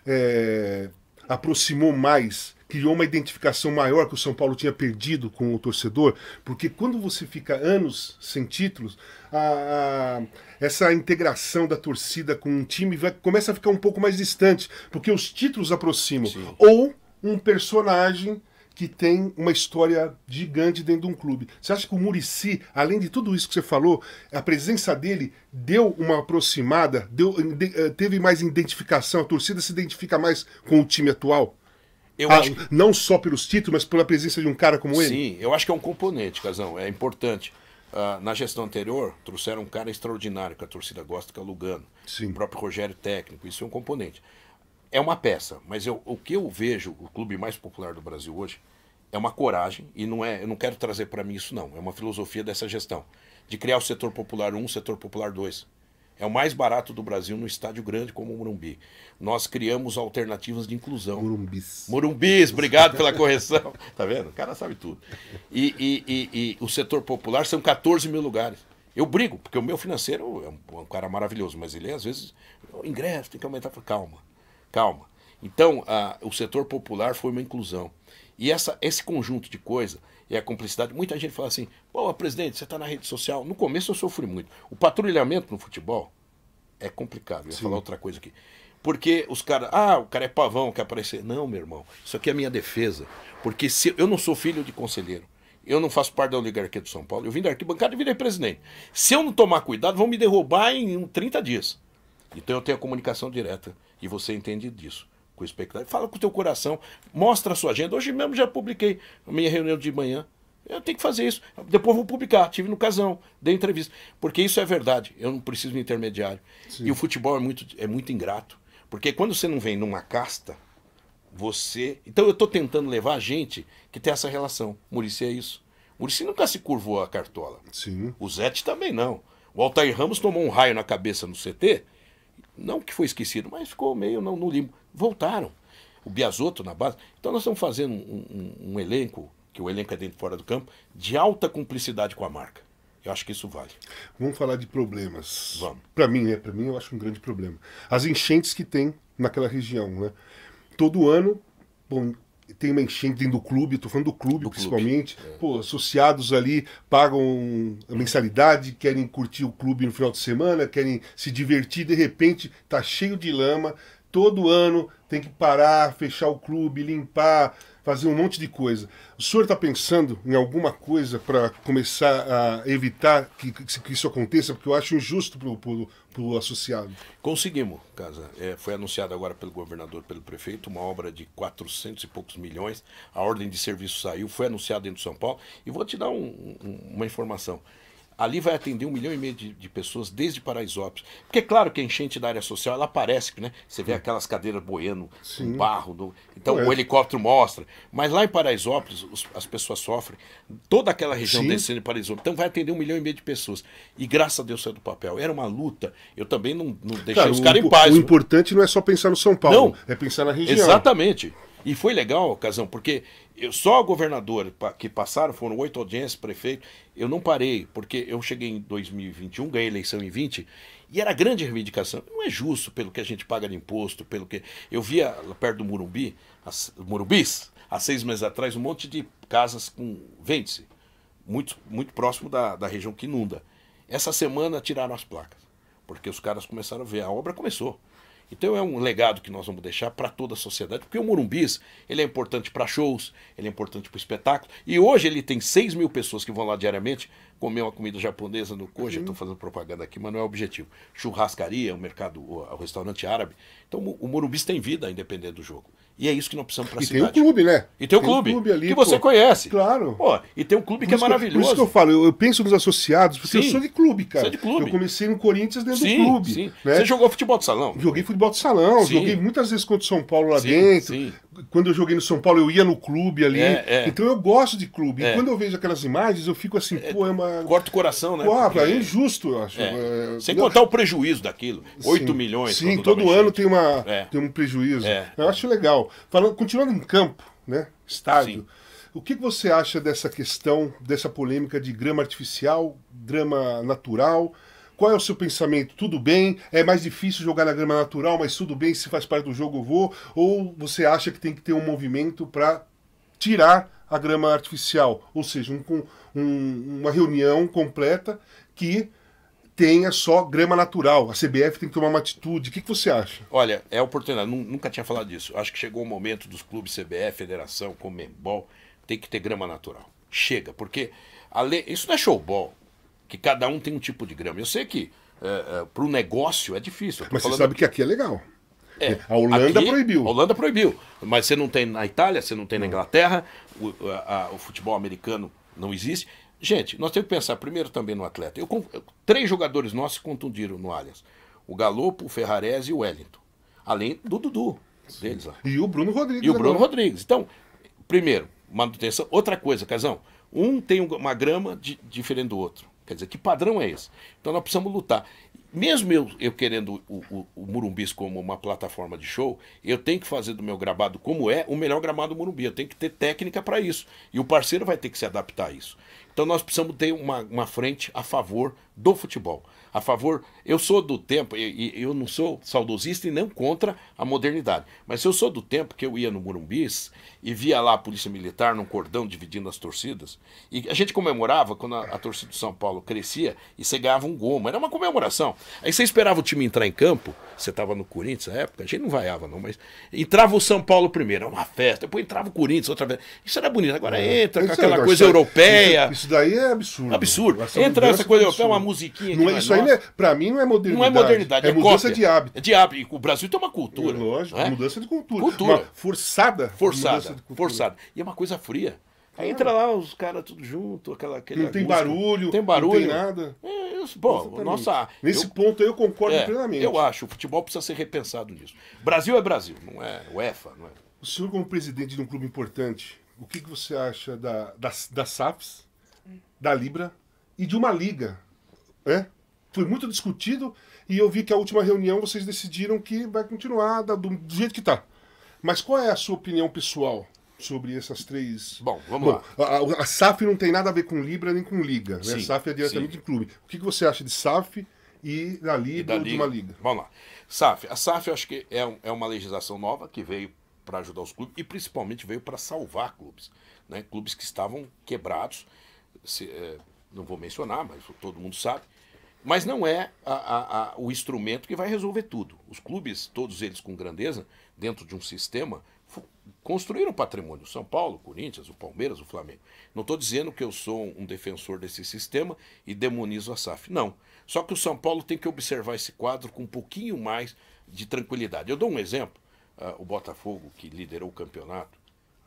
é, aproximou mais criou uma identificação maior que o São Paulo tinha perdido com o torcedor, porque quando você fica anos sem títulos, a, a, essa integração da torcida com um time vai, começa a ficar um pouco mais distante, porque os títulos aproximam. Sim. Ou um personagem que tem uma história gigante dentro de um clube. Você acha que o Murici, além de tudo isso que você falou, a presença dele deu uma aproximada, deu, eh, teve mais identificação, a torcida se identifica mais com o time atual? Eu ah, acho que... Não só pelos títulos, mas pela presença de um cara como ele? Sim, eu acho que é um componente, Casão, é importante. Uh, na gestão anterior, trouxeram um cara extraordinário que a torcida gosta, que é o Lugano. Sim. O próprio Rogério técnico, isso é um componente. É uma peça, mas eu, o que eu vejo, o clube mais popular do Brasil hoje, é uma coragem, e não é, eu não quero trazer para mim isso não, é uma filosofia dessa gestão, de criar o setor popular 1, um, setor popular 2. É o mais barato do Brasil no estádio grande como o Morumbi. Nós criamos alternativas de inclusão. Morumbis. Morumbis, obrigado pela correção. tá vendo? O cara sabe tudo. E, e, e, e, o setor popular são 14 mil lugares. Eu brigo, porque o meu financeiro é um, é um cara maravilhoso, mas ele às vezes, ingresso, tem que aumentar. Calma, calma. Então, a, o setor popular foi uma inclusão. E essa, esse conjunto de coisas é a cumplicidade. Muita gente fala assim: pô, presidente, você está na rede social. No começo eu sofri muito. O patrulhamento no futebol é complicado. Eu ia falar outra coisa aqui. Porque os caras. Ah, o cara é pavão, quer aparecer. Não, meu irmão. Isso aqui é a minha defesa. Porque se eu não sou filho de conselheiro. Eu não faço parte da oligarquia do São Paulo. Eu vim da arquibancada e virei presidente. Se eu não tomar cuidado, vão me derrubar em 30 dias. Então eu tenho a comunicação direta. E você entende disso com o espectador. Fala com o teu coração, mostra a sua agenda. Hoje mesmo já publiquei minha reunião de manhã. Eu tenho que fazer isso. Depois vou publicar. Tive no casão, dei entrevista. Porque isso é verdade. Eu não preciso de intermediário. Sim. E o futebol é muito, é muito ingrato. Porque quando você não vem numa casta, você. Então eu estou tentando levar a gente que tem essa relação. Murici é isso. Murici nunca se curvou a cartola. Sim. O Zete também não. O Altair Ramos tomou um raio na cabeça no CT não que foi esquecido, mas ficou meio não, no limbo. Voltaram. O Biasotto na base. Então nós estamos fazendo um, um, um elenco, que o elenco é dentro e fora do campo, de alta cumplicidade com a marca. Eu acho que isso vale. Vamos falar de problemas. Vamos. Para mim, é Para mim, eu acho um grande problema. As enchentes que tem naquela região, né? Todo ano, bom, tem uma enchente dentro do clube, estou falando do clube do principalmente. Clube. É. Pô, associados ali pagam mensalidade, querem curtir o clube no final de semana, querem se divertir, de repente tá cheio de lama. Todo ano tem que parar, fechar o clube, limpar, fazer um monte de coisa. O senhor está pensando em alguma coisa para começar a evitar que, que, isso aconteça? Porque eu acho injusto para o associado. Conseguimos, Casa. É, foi anunciado agora pelo governador, pelo prefeito, uma obra de 400 e poucos milhões. A ordem de serviço saiu, foi anunciada dentro de São Paulo. E vou te dar um, um, uma informação. Ali vai atender um milhão e meio de, de pessoas desde Paraisópolis. Porque é claro que a enchente da área social, ela aparece, né? Você vê aquelas cadeiras boiando, com barro. No... Então é. o helicóptero mostra. Mas lá em Paraisópolis, os, as pessoas sofrem. Toda aquela região Sim. descendo em Paraisópolis. Então vai atender um milhão e meio de pessoas. E graças a Deus saiu do papel. Era uma luta. Eu também não, não deixei cara, os caras em paz. O importante não é só pensar no São Paulo, não, é pensar na região. Exatamente. E foi legal, Casão, porque eu, só o governador que passaram, foram oito audiências, prefeito, eu não parei, porque eu cheguei em 2021, ganhei eleição em 20, e era grande reivindicação. Não é justo pelo que a gente paga de imposto, pelo que. Eu via perto do Murumbi, as, há seis meses atrás, um monte de casas com vende-se, muito, muito próximo da, da região que inunda. Essa semana tiraram as placas, porque os caras começaram a ver, a obra começou. Então é um legado que nós vamos deixar para toda a sociedade, porque o Morumbis ele é importante para shows, ele é importante para espetáculo, e hoje ele tem 6 mil pessoas que vão lá diariamente comer uma comida japonesa no Koji. estou fazendo propaganda aqui, mas não é o objetivo. Churrascaria, o mercado, o, o restaurante árabe. Então o Morumbis tem vida, independente do jogo. E é isso que não precisamos para a cidade. E tem o clube, né? E tem o tem clube, clube ali, que você conhece. Claro. Pô, e tem um clube que é maravilhoso. por isso que eu falo, eu, eu penso nos associados, porque sim. eu sou de clube, cara. Você é de clube. Eu comecei no Corinthians dentro sim, do clube. Sim. Né? Você jogou futebol de salão? Joguei futebol de salão, sim. joguei muitas vezes contra o São Paulo lá dentro. Sim quando eu joguei no São Paulo, eu ia no clube ali. É, é. Então eu gosto de clube. É. E quando eu vejo aquelas imagens, eu fico assim, é, pô, é uma. Corta o coração, né? Pô, Porque... é injusto, eu acho. É. É, Sem contar o prejuízo daquilo. 8 milhões. Sim, todo ano tem, uma, tem um prejuízo. Eu acho legal. Falando, continuando em campo, né? Estádio. Sim. O que você acha dessa questão, dessa polêmica de grama artificial, grama natural? Qual é o seu pensamento? Tudo bem? É mais difícil jogar na grama natural, mas tudo bem, se faz parte do jogo eu vou? Ou você acha que tem que ter um movimento para tirar a grama artificial? Ou seja, um, um, uma reunião completa que tenha só grama natural. A CBF tem que tomar uma atitude. O que, que você acha? Olha, é oportunidade. Nunca tinha falado disso. Acho que chegou o momento dos clubes CBF, Federação, Comembol, tem que ter grama natural. Chega, porque a lei... isso não é showball que cada um tem um tipo de grama. Eu sei que é, é, para o negócio é difícil. Mas você sabe que aqui é legal. É, a Holanda aqui, proibiu. A Holanda proibiu. Mas você não tem na Itália, você não tem na Inglaterra, o, a, a, o futebol americano não existe. Gente, nós temos que pensar primeiro também no atleta. Eu, três jogadores nossos se contundiram no Allianz. O Galopo, o Ferrarese e o Wellington. Além do Dudu, deles lá. E o Bruno Rodrigues. E o Bruno agora. Rodrigues. Então, primeiro, manutenção. Outra coisa, Casão. Um tem uma grama de, diferente do outro. Quer dizer, que padrão é esse? Então nós precisamos lutar. Mesmo eu, eu querendo o, o, o, Murumbis como uma plataforma de show, eu tenho que fazer do meu gramado como é o melhor gramado do Murumbi. Eu tenho que ter técnica para isso. E o parceiro vai ter que se adaptar a isso. Então nós precisamos ter uma, uma frente a favor do futebol. A favor, eu sou do tempo, e eu, eu, não sou saudosista e não contra a modernidade, mas eu sou do tempo que eu ia no Murumbis e via lá a Polícia Militar num cordão dividindo as torcidas. E a gente comemorava quando a, a torcida do São Paulo crescia e você ganhava um goma. Era uma comemoração. Aí você esperava o time entrar em campo, você estava no Corinthians na época, a gente não vaiava não, mas entrava o São Paulo primeiro, era uma festa, depois entrava o Corinthians outra vez. Isso era bonito. Agora é. entra com é aquela coisa europeia. Isso isso daí é absurdo. Absurdo. Entrar essa coisa, até uma musiquinha. Não é, isso né? aí, é, pra mim, não é modernidade. Não é modernidade, é, é mudança cópia. de hábito. É de hábito. O Brasil tem uma cultura. lógico, é? mudança de cultura. cultura. Uma forçada. Forçada. Forçada. E é uma coisa fria. É. Aí entra lá os caras tudo junto, aquela, aquela Não tem música. barulho, tem barulho. não tem nada. É, isso, bom, tá nossa. Nesse eu, ponto aí eu concordo é, plenamente. Eu acho, o futebol precisa ser repensado nisso. Brasil é Brasil, não é UEFA, não é. O senhor, como presidente de um clube importante, o que, que você acha da, das da SAFs, da Libra e de uma liga. Né? Foi muito discutido e eu vi que a última reunião vocês decidiram que vai continuar do, do jeito que está. Mas qual é a sua opinião pessoal sobre essas três. Bom, vamos Bom, lá. A, a, SAF não tem nada a ver com Libra nem com Liga. Né? Sim, né? A SAF é diretamente sim. clube. O que, que você acha de SAF e da libra e da Liga. de uma Liga? Vamos lá. SAF. A SAF eu acho que é, é uma legislação nova que veio para ajudar os clubes e principalmente veio para salvar clubes. Né? Clubes que estavam quebrados se, é, não vou mencionar, mas todo mundo sabe, mas não é a, a, a, o instrumento que vai resolver tudo. Os clubes, todos eles com grandeza, dentro de um sistema, construíram patrimônio. São Paulo, Corinthians, o Palmeiras, o Flamengo. Não estou dizendo que eu sou um defensor desse sistema e demonizo a SAF. Não. Só que o São Paulo tem que observar esse quadro com um pouquinho mais de tranquilidade. Eu dou um exemplo. Uh, o Botafogo, que liderou o campeonato,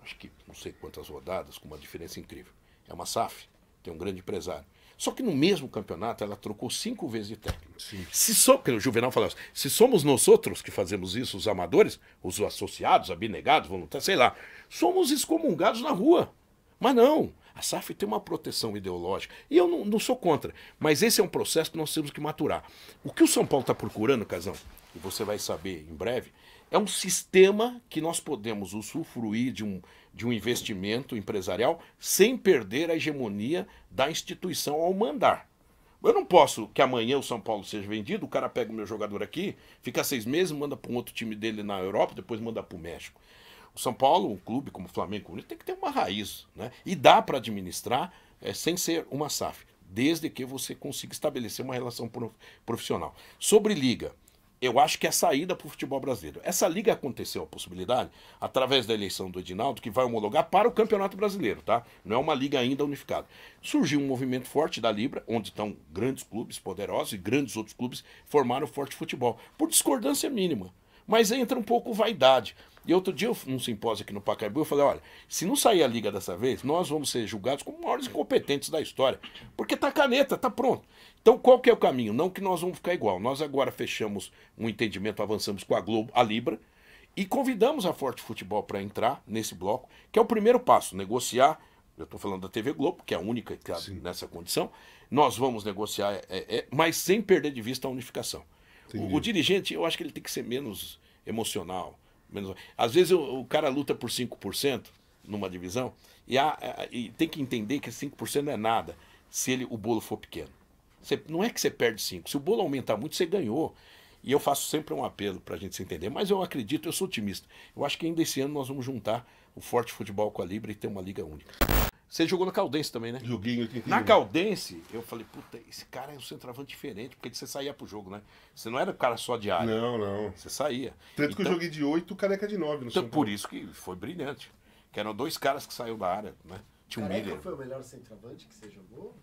acho que não sei quantas rodadas, com uma diferença incrível. É uma SAF tem um grande empresário. Só que no mesmo campeonato ela trocou cinco vezes de técnico. Sim. Se so, o Juvenal falava assim, se somos nós outros que fazemos isso, os amadores, os associados, abnegados, voluntários, sei lá, somos excomungados na rua. Mas não, a SAF tem uma proteção ideológica. E eu não, não sou contra, mas esse é um processo que nós temos que maturar. O que o São Paulo está procurando, Casão, e você vai saber em breve, é um sistema que nós podemos usufruir de um, de um investimento empresarial sem perder a hegemonia da instituição ao mandar. Eu não posso que amanhã o São Paulo seja vendido, o cara pega o meu jogador aqui, fica seis meses, manda para um outro time dele na Europa, depois manda para o México. O São Paulo, um clube como o Flamengo, tem que ter uma raiz, né? E dá para administrar é, sem ser uma SAF, desde que você consiga estabelecer uma relação profissional. Sobre liga, eu acho que é a saída para o futebol brasileiro. Essa liga aconteceu a possibilidade, através da eleição do Edinaldo, que vai homologar para o Campeonato Brasileiro, tá? Não é uma liga ainda unificada. Surgiu um movimento forte da Libra, onde estão grandes clubes poderosos e grandes outros clubes formaram o forte futebol, por discordância mínima. Mas entra um pouco vaidade. E outro dia, num simpósio aqui no Pacaembu, eu falei: olha, se não sair a liga dessa vez, nós vamos ser julgados como maiores incompetentes da história. Porque tá caneta, tá pronto. Então, qual que é o caminho? Não que nós vamos ficar igual. Nós agora fechamos um entendimento, avançamos com a Globo, a Libra, e convidamos a Forte Futebol para entrar nesse bloco, que é o primeiro passo, negociar. Eu estou falando da TV Globo, que é a única que tá Sim. nessa condição. Nós vamos negociar, é, é, é, mas sem perder de vista a unificação. O, o dirigente, eu acho que ele tem que ser menos emocional menos Às vezes o, o cara luta por 5% numa divisão e, há, é, e, tem que entender que 5% não é nada se ele, o bolo for pequeno. Você, não é que você perde 5%. Se o bolo aumentar muito, você ganhou. E eu faço sempre um apelo para a gente se entender. Mas eu acredito, eu sou otimista. Eu acho que ainda esse ano nós vamos juntar o Forte Futebol com a Libra e ter uma liga única. Você jogou na Caldense também, né? Joguinho Na Caldense, eu falei, puta, esse cara é um centroavante diferente, porque você saía pro jogo, né? Você não era o cara só de área. Não, não. Você saía. Tanto então, que eu então joguei de 8, careca de 9 no então, Por isso que foi brilhante. Que eram dois caras que saíram da área, né? Tinha um Miller. foi o melhor centroavante que você jogou?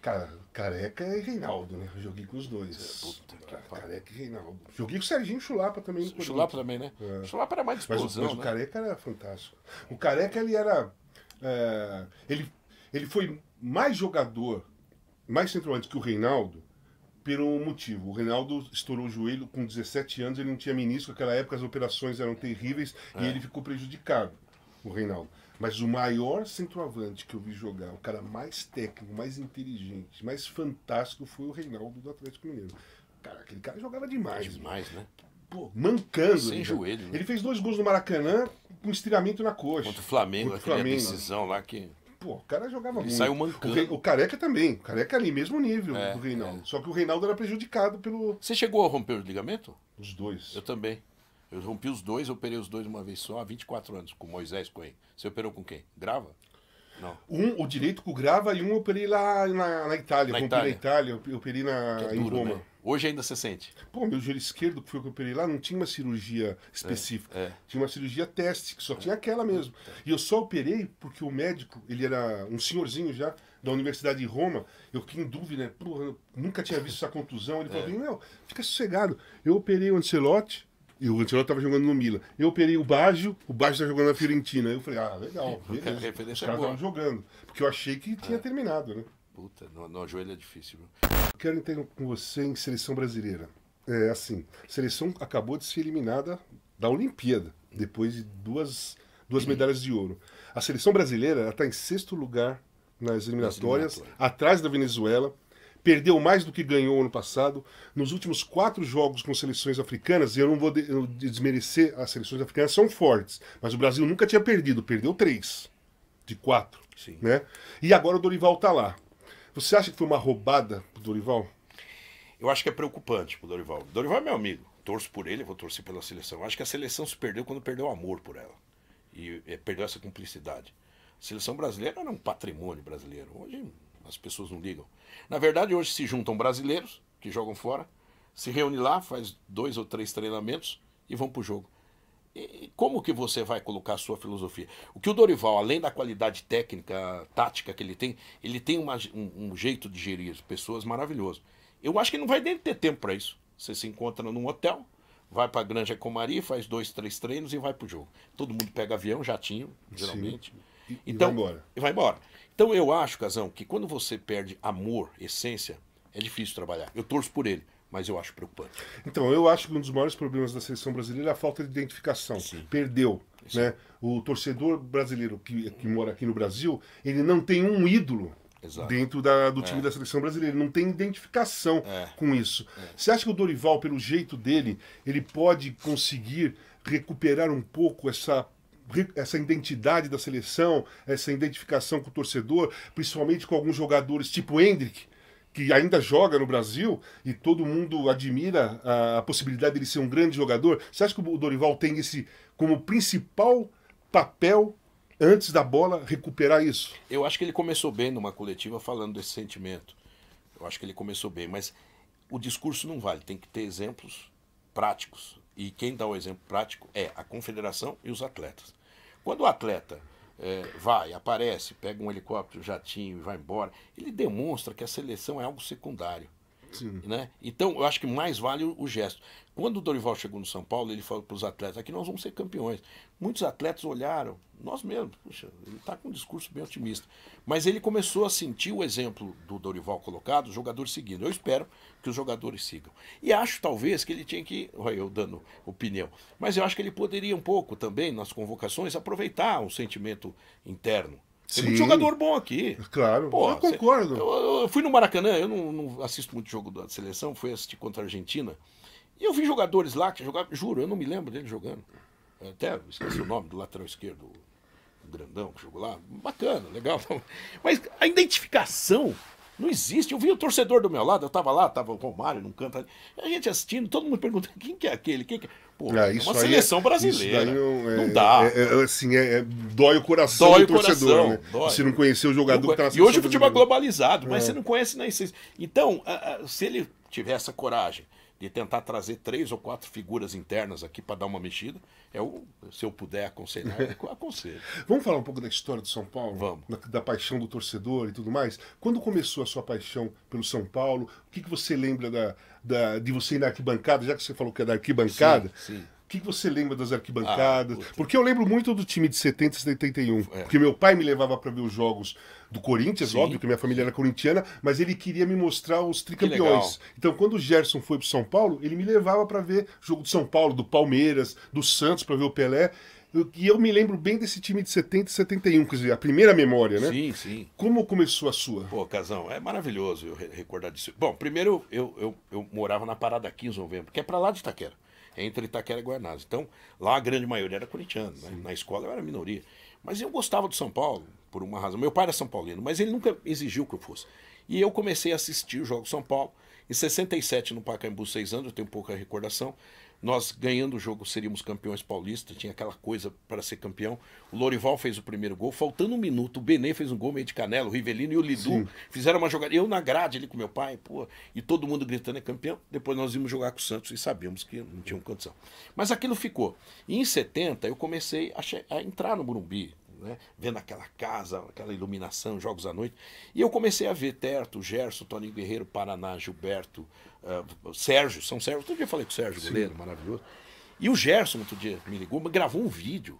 Cara, Careca e Reinaldo, né? Eu joguei com os dois. É, puta que ah, Careca e Reinaldo. Joguei com o Serginho Chulapa também Chulapa também, né? É. Chulapa era mais disposição, Mas, mas né? o Careca era fantástico. O Careca, ele era é, ele, ele foi mais jogador, mais centroavante que o Reinaldo, por um motivo. O Reinaldo estourou o joelho com 17 anos, ele não tinha ministro, naquela época as operações eram terríveis é. e ele ficou prejudicado, o Reinaldo. Mas o maior centroavante que eu vi jogar, o cara mais técnico, mais inteligente, mais fantástico, foi o Reinaldo do Atlético Mineiro. Cara, aquele cara jogava demais. Demais, né? pô, mancando. Sem joelho. Né? Ele fez dois gols no Maracanã com estiramento na coxa. Contra o Flamengo, Contra o Flamengo. decisão lá que. Pô, o cara jogava ele muito. Saiu mancando. O, Re... o Careca também. O Careca é ali, mesmo nível é, do Reinaldo. É. Só que o Reinaldo era prejudicado pelo. Você chegou a romper o ligamento? Os dois. Eu também. Eu rompi os dois, operei os dois uma vez só, há 24 anos, com Moisés Cohen. Você operou com quem? Grava? Não. Um, o direito com grava e um eu operei lá na, na Itália. Na Itália. na Itália, eu operei na, é duro, em Roma. Né? Hoje ainda você sente? Pô, meu joelho esquerdo, que foi o que eu operei lá, não tinha uma cirurgia específica. É, é. Tinha uma cirurgia teste, que só tinha aquela mesmo. É, é. E eu só operei porque o médico, ele era um senhorzinho já, da Universidade de Roma. Eu fiquei em dúvida, né? Porra, nunca tinha visto essa contusão. Ele falou é. Assim, meu, fica sossegado. Eu operei o Ancelotti, e o Ancelotti estava jogando no Milan. Eu operei o Baggio, o Baggio tá jogando na Fiorentina. Eu falei, ah, legal, beleza. Os caras estavam jogando. Porque eu achei que tinha é. terminado, né? Puta, no, no joelho é difícil. Viu? Quero entender com você em seleção brasileira. É assim, a seleção acabou de ser eliminada da Olimpíada, depois de duas, duas uhum. medalhas de ouro. A seleção brasileira está em sexto lugar nas eliminatórias, atrás da Venezuela. Perdeu mais do que ganhou ano passado. Nos últimos quatro jogos com seleções africanas, e eu não vou de, eu desmerecer, as seleções africanas são fortes, mas o Brasil nunca tinha perdido, perdeu três de quatro. Sim. Né? E agora o Dorival está lá. Você acha que foi uma roubada pro Dorival? Eu acho que é preocupante pro Dorival. Dorival é meu amigo. Torço por ele, vou torcer pela seleção. Eu acho que a seleção se perdeu quando perdeu o amor por ela. E eh, perdeu essa cumplicidade. A seleção brasileira era um patrimônio brasileiro. Hoje as pessoas não ligam. Na verdade, hoje se juntam brasileiros que jogam fora, se reúnem lá, faz dois ou três treinamentos e vão pro jogo como que você vai colocar a sua filosofia? O que o Dorival, além da qualidade técnica, tática que ele tem, ele tem uma, um, um, jeito de gerir as pessoas maravilhoso. Eu acho que não vai nem ter tempo para isso. Você se encontra num hotel, vai para a Granja Comari, faz dois, três treinos e vai para o jogo. Todo mundo pega avião, jatinho, geralmente. Sim. E, então, e vai embora. E vai embora. Então eu acho, Casão, que quando você perde amor, essência, é difícil trabalhar. Eu torço por ele mas eu acho preocupante. Então, eu acho que um dos maiores problemas da seleção brasileira é a falta de identificação. Sim. Perdeu. Sim. Né? O torcedor brasileiro que, que mora aqui no Brasil, ele não tem um ídolo. Exato. dentro da, do é. time é. da seleção brasileira. Ele não tem identificação é. com isso. É. Você acha que o Dorival, pelo jeito dele, ele pode conseguir recuperar um pouco essa essa identidade da seleção, essa identificação com o torcedor, principalmente com alguns jogadores tipo Hendrick, que ainda joga no Brasil e todo mundo admira a, a possibilidade dele ser um grande jogador. Você acha que o Dorival tem esse como principal papel antes da bola recuperar isso? Eu acho que ele começou bem numa coletiva falando desse sentimento. Eu acho que ele começou bem, mas o discurso não vale, tem que ter exemplos práticos. E quem dá o exemplo prático é a confederação e os atletas. Quando o atleta é, vai, aparece, pega um helicóptero, jatinho e vai embora. Ele demonstra que a seleção é algo secundário. Sim. Né? Então, eu acho que mais vale o gesto. Quando o Dorival chegou no São Paulo, ele falou para os atletas: aqui nós vamos ser campeões. Muitos atletas olharam, nós mesmos, puxa, ele está com um discurso bem otimista. Mas ele começou a sentir o exemplo do Dorival colocado, os jogadores seguindo. Eu espero que os jogadores sigam. E acho, talvez, que ele tinha que. Olha, eu dando opinião. Mas eu acho que ele poderia um pouco também, nas convocações, aproveitar um sentimento interno tem muito jogador bom aqui. Claro, Pô, eu concordo. Você, eu, eu, fui no Maracanã, eu não, não, assisto muito jogo da seleção, fui assistir contra a Argentina. E eu vi jogadores lá que jogavam, juro, eu não me lembro dele jogando. Eu até esqueci o nome do lateral esquerdo, grandão que jogou lá. Bacana, legal. Mas a identificação não existe. Eu vi o torcedor do meu lado, eu tava lá, tava o Romário num canto. A gente assistindo, todo mundo perguntando quem que é aquele, quem que é. Pô, é, é uma é- seleção brasileira. É não, é, não, dá. É, assim, é, dói o coração dói do torcedor. Coração, né? Dói. não conhecer o jogador não, que tá E hoje o futebol é globalizado, mas você não conhece na essência. Então, se ele tivesse essa coragem de tentar trazer três ou quatro figuras internas aqui para dar uma mexida. É o se eu puder aconselhar, eu aconselho. Vamos falar um pouco da história do São Paulo? Vamos. Da, da, paixão do torcedor e tudo mais? Quando começou a sua paixão pelo São Paulo? O que, que você lembra da, da, de você ir na arquibancada, já que você falou que é da arquibancada? Sim, sim que, que você lembra das arquibancadas? Ah, porque eu lembro muito do time de 70 e 71. É. Porque meu pai me levava para ver os jogos do Corinthians, Sim. óbvio que minha família era corintiana, mas ele queria me mostrar os tricampeões. Então, quando o Gerson foi para São Paulo, ele me levava para ver jogo do São Paulo, do Palmeiras, do Santos, para ver o Pelé. E eu me lembro bem desse time de 70 e 71, quer dizer, a primeira memória, né? Sim, sim. Como começou a sua? Pô, Casão, é maravilhoso eu recordar disso. Bom, primeiro eu, eu, eu morava na Parada 15 de novembro, que é para lá de Itaquera entre Itaquera e Guarnazes. Então, lá a grande maioria era corintiano, né? na escola eu era minoria. Mas eu gostava do São Paulo, por uma razão. Meu pai era São Paulino, mas ele nunca exigiu que eu fosse. E eu comecei a assistir o Jogo São Paulo. Em 67, no Pacaembu, seis anos, eu tenho pouca recordação. Nós ganhando o jogo seríamos campeões paulistas, tinha aquela coisa para ser campeão. O Lorival fez o primeiro gol, faltando um minuto, o Benê fez um gol meio de canela, o Rivelino e o Lidu Sim. fizeram uma jogada. Eu na grade ali com meu pai, pô, e todo mundo gritando é campeão. Depois nós íamos jogar com o Santos e sabíamos que não tinham condição. Mas aquilo ficou. E em 70 eu comecei a, a entrar no Burumbi, né? vendo aquela casa, aquela iluminação, jogos à noite. E eu comecei a ver Terto, Gerson, Toninho Guerreiro, Paraná, Gilberto, ah, Sérgio, São Sérgio. Outro dia falei com o Sérgio, Guerreiro, goleiro, maravilhoso. E o Gerson, outro dia, me ligou, gravou um vídeo.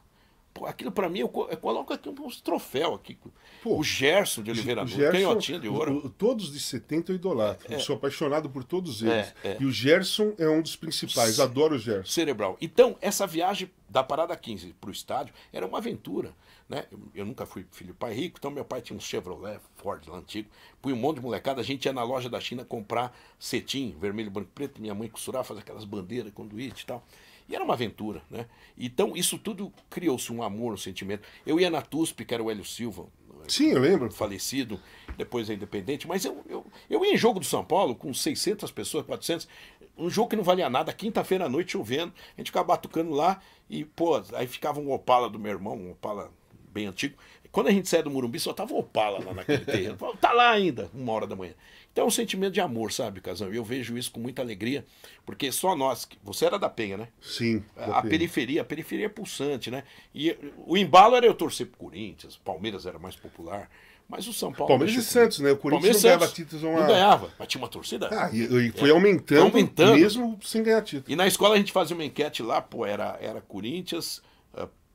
Pô, aquilo para mim, eu, coloco aqui uns troféus aqui. Pô, o Gerson de Oliveira Nunes, canhotinha de ouro. O, todos de 70 eu idolatro. É, eu sou apaixonado por todos é, eles. É, é. E o Gerson é um dos principais. C adoro o Gerson. Cerebral. Então, essa viagem da Parada 15 para o estádio era uma aventura. Né? Eu, eu, nunca fui filho pai rico, então meu pai tinha um Chevrolet Ford lá antigo. Põe um monte de molecada, a gente ia na loja da China comprar cetim, vermelho, branco preto, minha mãe costurava, fazia aquelas bandeiras, conduíte e tal. E era uma aventura, né? Então, isso tudo criou-se um amor, um sentimento. Eu ia na TUSP, que era o Hélio Silva. Eh, Sim, eu lembro. Falecido, depois é independente. Mas eu, eu, eu ia em jogo do São Paulo com 600 pessoas, 400. Um jogo que não valia nada, quinta-feira à noite chovendo. A gente ficava batucando lá e, pô, aí ficava um Opala do meu irmão, um Opala bem antigo. Quando a gente saía do Murumbi, só tava Opala lá naquele terreno. Tá lá ainda, uma hora da manhã. Então é um sentimento de amor, sabe, Casão? Eu vejo isso com muita alegria, porque só nós. Você era da Penha, né? Sim. A, periferia, a periferia é pulsante, né? E o embalo era eu torcer pro Corinthians, Palmeiras era mais popular. Mas o São Paulo. Palmeiras e Santos, né? O Corinthians não ganhava títulos. É uma... Não ganhava, mas tinha uma torcida. Ah, e, e foi é. aumentando, aumentando, mesmo sem ganhar título. E na escola a gente fazia uma enquete lá, pô, era, era Corinthians,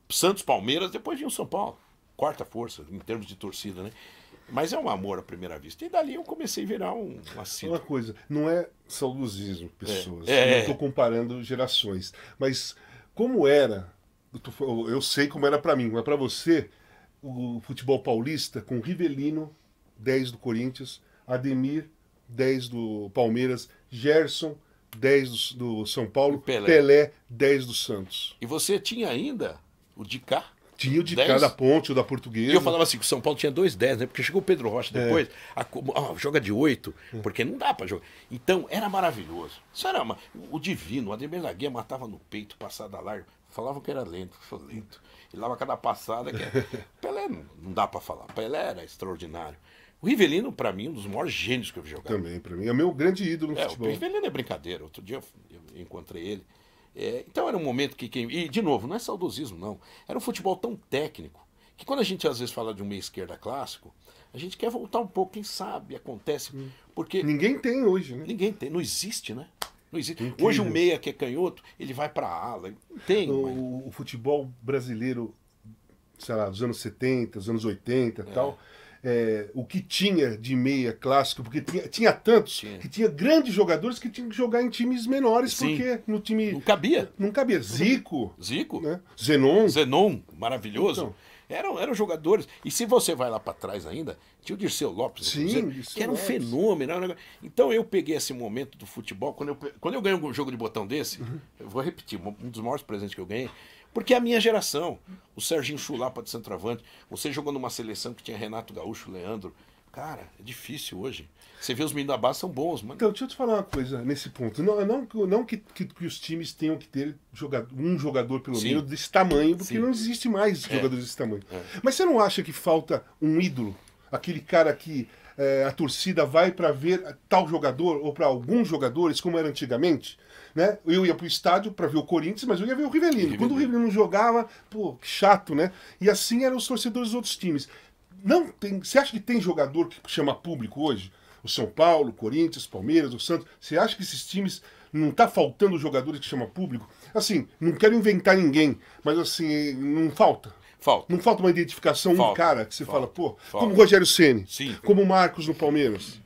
Santos, Palmeiras, depois vinha o São Paulo. Quarta força, em termos de torcida, né? Mas é um amor à primeira vista. E dali eu comecei a virar um assíduo. Uma coisa, não é saudosismo, é. pessoas. É, é, não estou comparando gerações. Mas como era, eu, eu sei como era para mim, mas para você, o futebol paulista com Rivelino, 10 do Corinthians, Ademir, 10 do Palmeiras, Gerson, 10 do, do São Paulo, Pelé. Pelé, 10 do Santos. E você tinha ainda o de cá. Tinha o de dez. cada ponte, o da portuguesa. E eu falava assim, que o São Paulo tinha dois 10, né? Porque chegou o Pedro Rocha é. depois, é. a, joga de 8, porque não dá para jogar. Então, era maravilhoso. Isso era uma, o divino, o Ademir Guia matava no peito, passada larga. Falavam que era lento, foi lento. Ele lavava cada passada que era... É. Pelé não, não dá para falar, Pelé era extraordinário. O Rivelino, para mim, um dos maiores gênios que eu vi jogar. Também, para mim, é meu grande ídolo no é, futebol. O Rivelino é brincadeira. Outro dia eu, eu encontrei ele. É, então era um momento que quem. E, de novo, não é saudosismo, não. Era um futebol tão técnico que quando a gente às vezes fala de um meia esquerda clássico, a gente quer voltar um pouco, quem sabe, acontece. Hum. Porque. Ninguém tem hoje, né? Ninguém tem, não existe, né? Não existe. Hoje o meia que é canhoto, ele vai para a ala. Tem. O, mas... o futebol brasileiro, sei lá, dos anos 70, dos anos 80 e é. tal é, o que tinha de meia clássico, porque tinha, tinha tantos tinha. que tinha grandes jogadores que tinham que jogar em times menores, Sim. porque no time. Não cabia. Não cabia. Zico. Zico. Né? Zenon. Zenon, maravilhoso. Então, eram, eram jogadores. E se você vai lá para trás ainda, tinha o Dirceu Lopes, Sim, dizer, que era um Lopes. fenômeno. Era um então eu peguei esse momento do futebol. Quando eu, quando eu ganho um jogo de botão desse, uhum. eu vou repetir, um dos maiores presentes que eu ganhei porque é a minha geração. O Serginho Chulapa de centroavante. Você jogou numa seleção que tinha Renato Gaúcho, Leandro. Cara, é difícil hoje. Você vê os meninos da base são bons, mano. Então, deixa eu te falar uma coisa nesse ponto. Não, não, não que, que, que, os times tenham que ter um jogador, pelo Sim. menos, desse tamanho, porque Sim. não existe mais é. jogadores desse tamanho. É. Mas você não acha que falta um ídolo? Aquele cara que é, a torcida vai para ver tal jogador ou para alguns jogadores, como era antigamente? né? Eu ia pro estádio para ver o Corinthians, mas eu ia ver o Rivelino. Quando o Rivelino jogava, pô, que chato, né? E assim eram os torcedores dos outros times. Não tem, você acha que tem jogador que chama público hoje? O São Paulo, o Corinthians, Palmeiras, o Santos. Você acha que esses times não tá faltando jogadores que chama público? Assim, não quero inventar ninguém, mas assim, não falta. Falta. Não falta uma identificação, falta. um cara que você falta. fala, pô, falta. como Rogério Ceni, como Marcos no Palmeiras.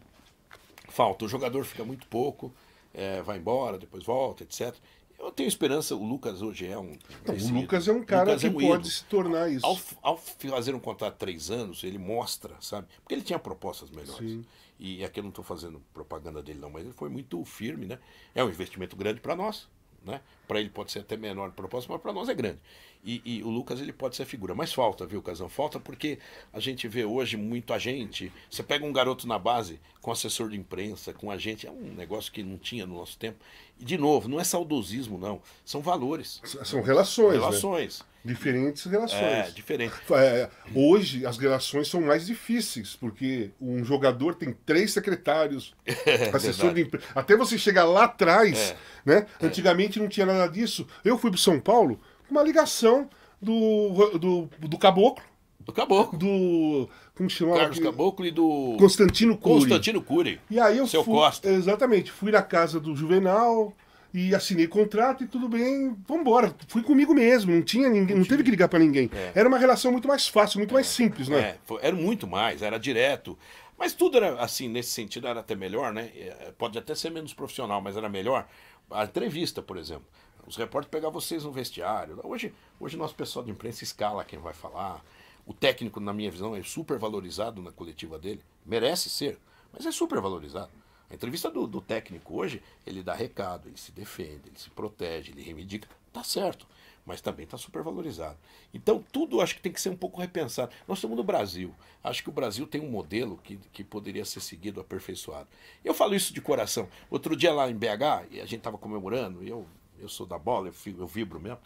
Falta, o jogador fica muito pouco é, vai embora, depois volta, etc. Eu tenho esperança, o Lucas hoje é um. Não, o Lucas é um cara Lucas é que é um pode se tornar isso. Ao, ao, fazer um contrato de três anos, ele mostra, sabe? Porque ele tinha propostas melhores. Sim. E aqui eu não estou fazendo propaganda dele, não, mas ele foi muito firme, né? É um investimento grande para nós. Né? Para ele pode ser até menor proposta, mas para nós é grande. E, e, o Lucas ele pode ser figura. Mas falta, viu, Casão? Falta porque a gente vê hoje muito agente. Você pega um garoto na base com assessor de imprensa, com agente, é um negócio que não tinha no nosso tempo. E, de novo, não é saudosismo, não. São valores. São relações. Né? Relações. Né? Diferentes relações. É, diferente. É, é, hoje as relações são mais difíceis, porque um jogador tem três secretários, é, assessor verdade. de imprensa. Até você chegar lá atrás, é, né? É. Antigamente não tinha nada nada disso. Eu fui para São Paulo com uma ligação do, do, do Caboclo. Do Caboclo. Do. Como chama? Carlos Caboclo e do. Constantino Cury. Constantino Cury. E aí eu Seu fui. Costa. Exatamente. Fui na casa do Juvenal e assinei contrato e tudo bem, vambora. Fui comigo mesmo, não tinha ninguém, não teve que ligar para ninguém. É. Era uma relação muito mais fácil, muito é. mais simples, né? É. era muito mais, era direto. Mas tudo era assim, nesse sentido era até melhor, né? É, pode até ser menos profissional, mas era melhor. A entrevista, por exemplo os repórteres pegar vocês no vestiário. Hoje, hoje nosso pessoal de imprensa escala quem vai falar. O técnico, na minha visão, é super valorizado na coletiva dele. Merece ser, mas é super valorizado. A entrevista do, do técnico hoje, ele dá recado, ele se defende, ele se protege, ele reivindica. Tá certo, mas também está super valorizado. Então, tudo acho que tem que ser um pouco repensado. Nós estamos no Brasil. Acho que o Brasil tem um modelo que, que poderia ser seguido, aperfeiçoado. Eu falo isso de coração. Outro dia lá em BH, a gente estava comemorando, e eu eu sou da bola, eu, fico, eu vibro mesmo.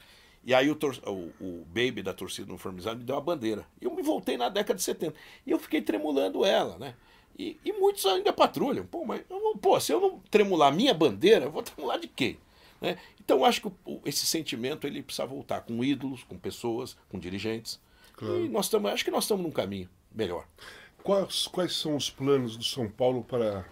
E aí o, o, o, baby da torcida uniformizada me deu a bandeira. Eu me voltei na década de 70. E eu fiquei tremulando ela, né? E, e muitos ainda patrulham. Pô, mas não, pô, se eu não tremular a minha bandeira, eu vou tremular de quem? Né? Então eu acho que o, esse sentimento ele precisa voltar com ídolos, com pessoas, com dirigentes. Claro. E nós estamos, acho que nós estamos num caminho melhor. Quais, quais são os planos do São Paulo para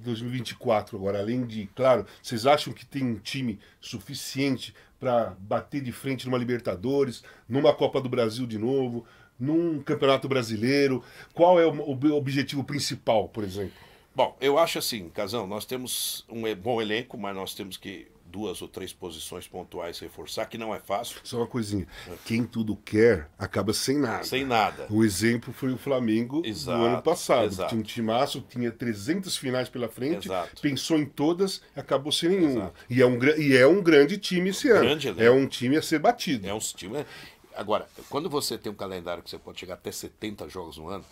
2024 agora, além de, claro, vocês acham que tem um time suficiente para bater de frente numa Libertadores, numa Copa do Brasil de novo, num Campeonato Brasileiro? Qual é o objetivo principal, por exemplo? Bom, eu acho assim, Casão, nós temos um bom elenco, mas nós temos que duas ou três posições pontuais reforçar, que não é fácil. Só uma coisinha. Quem tudo quer acaba sem nada. Sem nada. O exemplo foi o Flamengo exato, ano passado. Exato. Tinha um timaço, tinha 300 finais pela frente, exato. pensou em todas, acabou sem nenhuma. E é, um, e é um grande time esse um ano. Grande é um time a ser batido. É um time. Né? Agora, quando você tem um calendário que você pode chegar até 70 jogos no ano,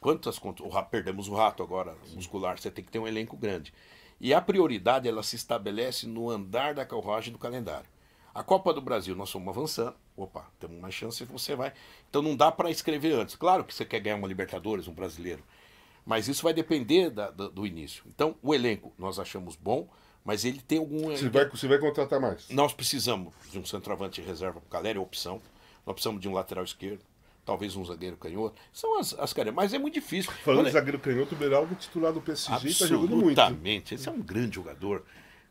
quantas. O, perdemos o rato agora, muscular, você tem que ter um elenco grande. E a prioridade ela se estabelece no andar da carruagem do calendário. A Copa do Brasil, nós somos avançando. Opa, temos uma chance, você vai. Então não dá para escrever antes. Claro que você quer ganhar uma Libertadores, um brasileiro. Mas isso vai depender da, do, do início. Então, o elenco nós achamos bom, mas ele tem algum. Você vai, você vai contratar mais? Nós precisamos de um centroavante de reserva para o é opção. Nós precisamos de um lateral esquerdo talvez um zagueiro canhoto. São as, as caras, mas é muito difícil. Falando Olha, de zagueiro canhoto, o Beraldo titular do PSG está jogando muito. Exatamente, esse é um grande jogador.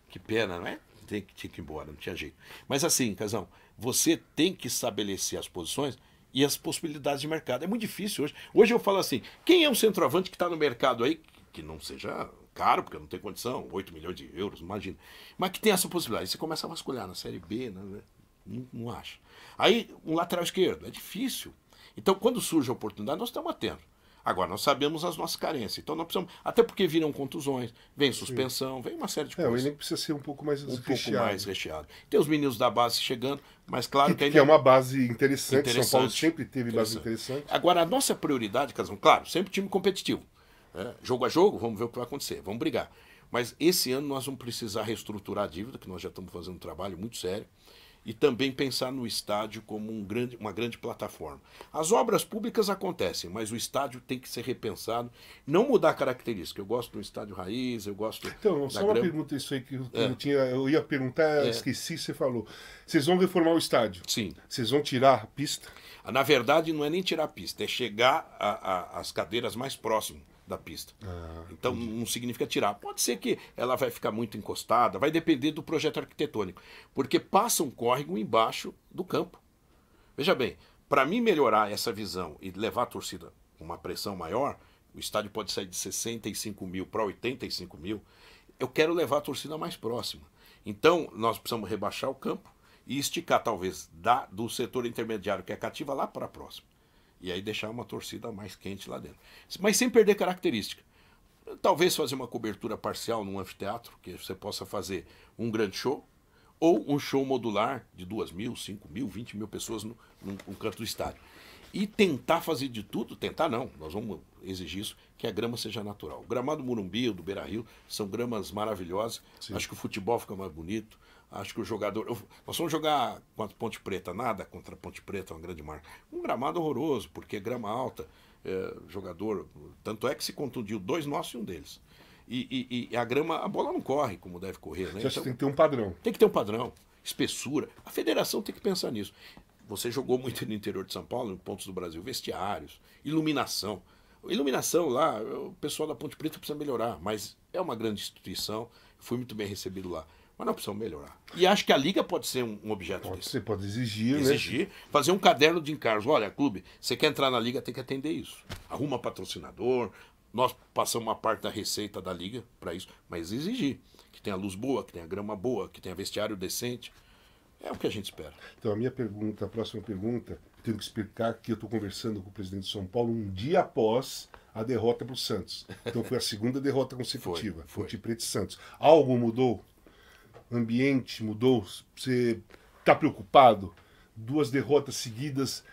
Que pena, não é? Tem que, tinha que ir embora, não tinha jeito. Mas assim, Casão, você tem que estabelecer as posições e as possibilidades de mercado. É muito difícil hoje. Hoje eu falo assim: quem é um centroavante que está no mercado aí, que não seja caro, porque não tem condição, 8 milhões de euros, imagina. Mas que tem essa possibilidade. Você começa a vasculhar na Série B, né? não, não acha. Aí, um lateral esquerdo, é difícil. Então, quando surge a oportunidade, nós estamos atentos. Agora, nós sabemos as nossas carências. Então, nós precisamos. Até porque viram contusões, vem suspensão, Sim. vem uma série de é, coisas. O Enem precisa ser um pouco mais um recheado. pouco mais recheado. Tem os meninos da base chegando, mas claro que, que ainda. Que é, é uma base interessante. interessante. São Paulo sempre teve interessante. base interessante. Agora, a nossa prioridade, Casão, claro, sempre time competitivo. Né? jogo a jogo, vamos ver o que vai acontecer, vamos brigar. Mas esse ano nós vamos precisar reestruturar a dívida, que nós já estamos fazendo um trabalho muito sério e também pensar no estádio como um grande, uma grande plataforma. As obras públicas acontecem, mas o estádio tem que ser repensado, não mudar a característica. Eu gosto do estádio raiz, eu gosto. Então, só uma grama. pergunta isso aí que eu, é. eu, tinha, eu ia perguntar, é. esqueci, você falou. Vocês vão reformar o estádio? Sim. Vocês vão tirar a pista? Ah, na verdade, não é nem tirar a pista, é chegar às cadeiras mais próximas da pista. Ah, então entendi. não significa tirar. Pode ser que ela vai ficar muito encostada, vai depender do projeto arquitetônico, porque passa um córrego embaixo do campo. Veja bem, para mim melhorar essa visão e levar a torcida com uma pressão maior, o estádio pode sair de 65 mil para 85 mil. Eu quero levar a torcida mais próxima. Então nós precisamos rebaixar o campo e esticar talvez da, do setor intermediário que é cativa lá para a próxima. E aí deixar uma torcida mais quente lá dentro. Mas sem perder característica. Talvez fazer uma cobertura parcial num anfiteatro, que você possa fazer um grande show, ou um show modular de 2 mil, 5 mil, 20 mil pessoas no, canto do estádio. E tentar fazer de tudo, tentar não, nós vamos exigir isso, que a grama seja natural. O gramado Murumbi, o do Beira Rio, são gramas maravilhosas. Sim. Acho que o futebol fica mais bonito, Acho que o jogador. Nós vamos jogar contra Ponte Preta, nada contra Ponte Preta, é uma grande marca. Um gramado horroroso, porque é grama alta, é, jogador. Tanto é que se contundiu dois nossos e um deles. E, e, e, a grama, a bola não corre como deve correr, né? Você então, tem que ter um padrão. Tem que ter um padrão, espessura. A federação tem que pensar nisso. Você jogou muito no interior de São Paulo, em pontos do Brasil, vestiários, iluminação. Iluminação lá, o pessoal da Ponte Preta precisa melhorar, mas é uma grande instituição, fui muito bem recebido lá mas não precisa melhorar. E acho que a liga pode ser um, objeto pode desse. Você pode exigir, Exigir, né? fazer um caderno de encargos. Olha, clube, você quer entrar na liga, tem que atender isso. Arruma patrocinador, nós passamos uma parte da receita da liga para isso, mas exigir que tenha luz boa, que tenha grama boa, que tenha vestiário decente. É o que a gente espera. Então, a minha pergunta, a próxima pergunta, eu tenho que explicar que eu estou conversando com o presidente de São Paulo um dia após a derrota para o Santos. Então, foi a segunda derrota consecutiva, foi, foi. Preto e Santos. Algo mudou? ambiente mudou? Você está preocupado? Duas derrotas seguidas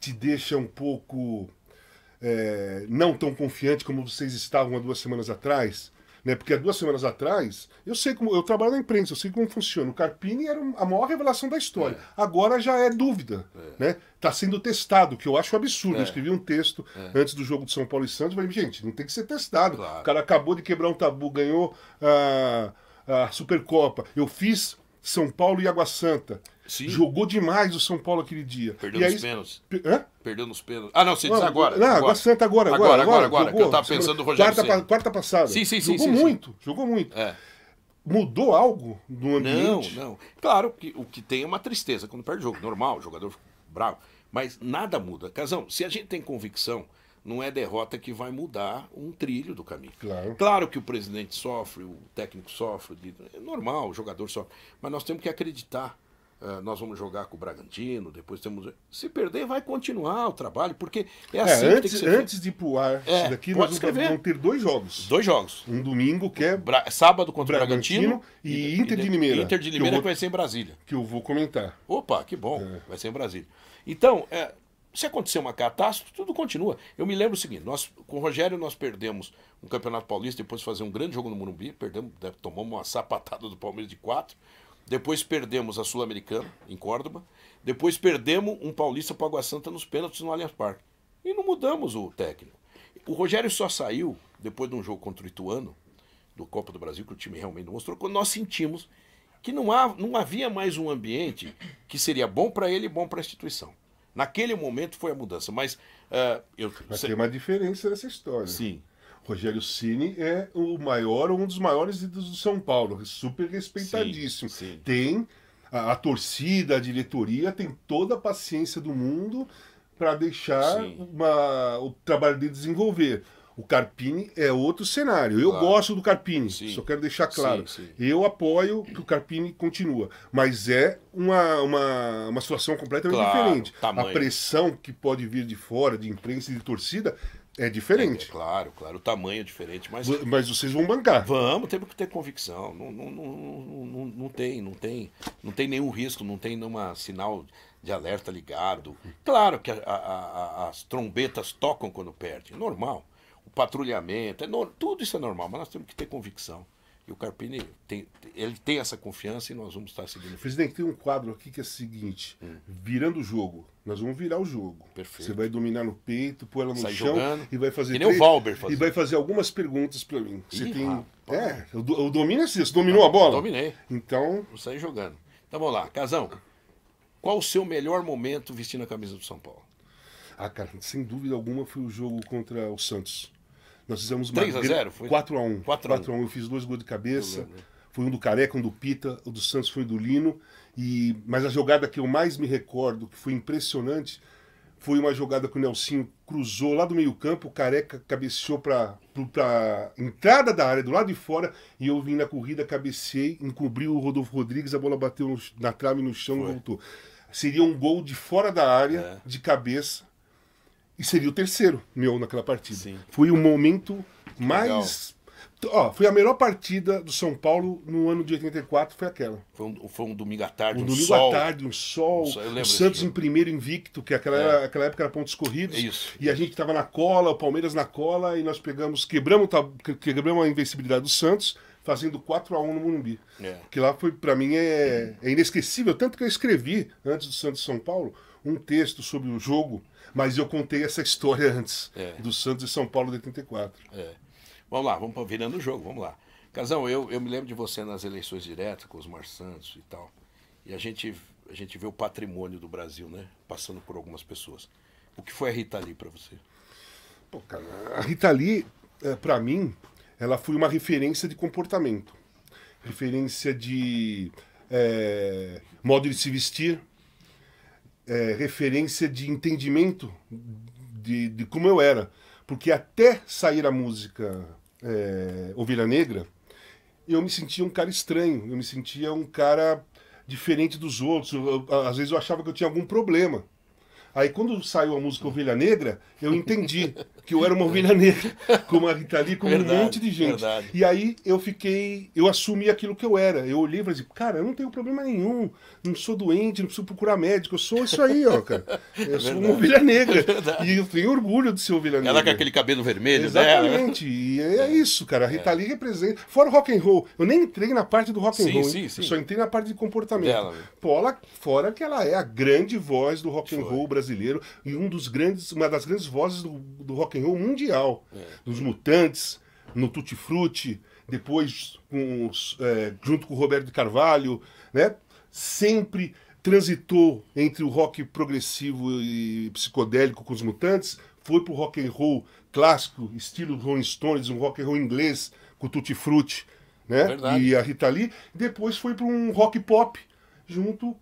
te deixa um pouco é, não tão confiante como vocês estavam há duas semanas atrás? Né? Porque há duas semanas atrás, eu sei como. Eu trabalho na imprensa, eu sei como funciona. O Carpini era a maior revelação da história. É. Agora já é dúvida. É. Né? Tá sendo testado, que eu acho absurdo. É. Eu escrevi um texto é. antes do jogo de São Paulo e Santos, falei, gente, não tem que ser testado. Claro. O cara acabou de quebrar um tabu, ganhou. Ah, a Supercopa. Eu fiz São Paulo e Água Santa. Sim. Jogou demais o São Paulo aquele dia. Perdeu nos aí... pênaltis. Hã? Perdeu nos pênaltis. Ah, não, você diz agora. Não, agora Santa agora. Agora, agora, agora. agora, agora eu tava pensando no Rogério quarta, quarta passada. Sim, sim, Jogou sim, muito, sim. jogou muito. É. Mudou algo no ambiente? Não, não. Claro que o que tem é uma tristeza quando perde jogo. Normal, o jogador bravo. Mas nada muda. Casão, se a gente tem convicção não é derrota que vai mudar um trilho do caminho. Claro, claro que o presidente sofre, o técnico sofre, é normal, o jogador sofre, mas nós temos que acreditar. Uh, nós vamos jogar com o Bragantino, depois temos. Se perder, vai continuar o trabalho, porque é, é assim é, antes, que tem que Antes de ir pro ar, é, daqui nós escrever. vamos ter dois jogos. Dois jogos. Um domingo, que é. Bra... Sábado contra Bragantino, o Bragantino e, e Inter de Limeira. Inter de Limeira que, vou... que, vai ser em Brasília. Que eu vou comentar. Opa, que bom, é. vai ser em Brasília. Então, é, se acontecer uma catástrofe, tudo continua. Eu me lembro o seguinte: nós, com o Rogério, nós perdemos um Campeonato Paulista, depois de fazer um grande jogo no Morumbi, perdemos, né, tomamos uma sapatada do Palmeiras de quatro. Depois perdemos a Sul-Americana, em Córdoba. Depois perdemos um Paulista para Água Santa nos pênaltis no Allianz Parque. E não mudamos o técnico. O Rogério só saiu depois de um jogo contra o Ituano, do Copa do Brasil, que o time realmente mostrou, quando nós sentimos que não, há, não havia mais um ambiente que seria bom para ele e bom para a instituição. Naquele momento foi a mudança, mas uh, eu. Mas tem uma diferença nessa história. Sim. Rogério Cini é o maior, um dos maiores ídolos do São Paulo, super respeitadíssimo. Sim, sim. Tem a, a, torcida, a diretoria, tem toda a paciência do mundo para deixar uma, o trabalho dele desenvolver. O Carpini é outro cenário. Eu claro. gosto do Carpini, sim. só quero deixar claro. Sim, sim. Eu apoio que o Carpini continua, mas é uma, uma, uma situação completamente claro, diferente. Tamanho. A pressão que pode vir de fora, de imprensa e de torcida, é diferente. É, é, claro, claro. O tamanho é diferente, mas... Mas vocês vão bancar. Vamos, temos que ter convicção. Não, não, não, não, não tem, não tem, não tem nenhum risco, não tem nenhum sinal de alerta ligado. Claro que a, a, a, as trombetas tocam quando perde, normal patrulhamento, é no, tudo isso é normal, mas nós temos que ter convicção. E o Carpini tem, ele tem essa confiança e nós vamos estar seguindo. Presidente, tem um quadro aqui que é o seguinte: hum. virando o jogo. Nós vamos virar o jogo. Perfeito. Você vai dominar no peito, pôr ela no Sai chão jogando. e vai fazer. Que nem o Valber E vai fazer algumas perguntas para mim. Você Ih, tem. Rapaz. É, eu, eu domino assim. Você dominou a bola? Dominei. Então. Vou sair jogando. Então vamos lá, Casão. Qual o seu melhor momento vestindo a camisa do São Paulo? Ah, cara, sem dúvida alguma foi o jogo contra o Santos. Nós fizemos uma. 3x0? Foi? 4x1. 4x1. Eu fiz dois gols de cabeça. Né? Foi um do Careca, um do Pita, o do Santos foi do Lino. E... Mas a jogada que eu mais me recordo, que foi impressionante, foi uma jogada que o Nelsinho cruzou lá do meio-campo, o Careca cabeceou para entrada da área, do lado de fora, e eu vim na corrida, cabecei, encobriu o Rodolfo Rodrigues, a bola bateu na trave no chão foi. e voltou. Seria um gol de fora da área, é. de cabeça, e seria o terceiro meu naquela partida. Sim. Foi o momento que mais. Ó, foi a melhor partida do São Paulo no ano de 84, foi aquela. Foi um, foi um domingo à tarde, um, um domingo sol. à tarde, um sol. Um sol o Santos em primeiro invicto, que é aquela, é. era, aquela época era pontos corridos. Isso. E a gente tava na cola, o Palmeiras na cola, e nós pegamos, quebramos, quebramos a invencibilidade do Santos, fazendo 4 a 1 no Morumbi. É. Que lá foi, para mim, é, é inesquecível. Tanto que eu escrevi, antes do Santos São Paulo, um texto sobre o jogo mas eu contei essa história antes, é. do Santos e São Paulo de 84. É. Vamos lá, vamos virando o jogo, vamos lá. Casão, eu, eu me lembro de você nas eleições diretas com os Mar Santos e tal. E a gente, a gente vê o patrimônio do Brasil, né? Passando por algumas pessoas. O que foi a Rita Lee para você? Pô, cara, a Rita Lee, é, eh, para mim, ela foi uma referência de comportamento, referência de é, modo de se vestir, é, referência de entendimento de, de, como eu era. Porque até sair a música é, Ovelha Negra, eu me sentia um cara estranho, eu me sentia um cara diferente dos outros. Eu, eu, às vezes eu achava que eu tinha algum problema. Aí quando saiu a música Ovelha Negra, eu entendi. que eu era uma ovelha negra, como a Rita Lee, como verdade, um monte de gente. Verdade. E aí eu fiquei, eu assumi aquilo que eu era. Eu olhei e falei assim, cara, eu não tenho problema nenhum, não sou doente, não preciso procurar médico, eu sou isso aí, ó, cara. Eu é sou uma ovelha negra. É e eu tenho orgulho de ser ovelha negra. Ela com aquele cabelo vermelho, né? Exatamente. Né? E é, é, isso, cara. A Rita é. Lee representa. Fora o rock and roll, eu nem entrei na parte do rock and roll. Sim, sim. Eu só entrei na parte de comportamento. Né? Paula, fora que ela é a grande voz do rock and roll brasileiro e um dos grandes, uma das grandes vozes do, do rock rock and roll mundial. É. Dos Mutantes, no Tutti Frutti, depois com os, é, junto com o Roberto Carvalho, né? Sempre transitou entre o rock progressivo e psicodélico com os Mutantes, foi pro rock and roll clássico, estilo Rolling Stones, um rock and roll inglês com o Tutti Frutti, né? E a Rita Lee. Depois foi para um rock pop junto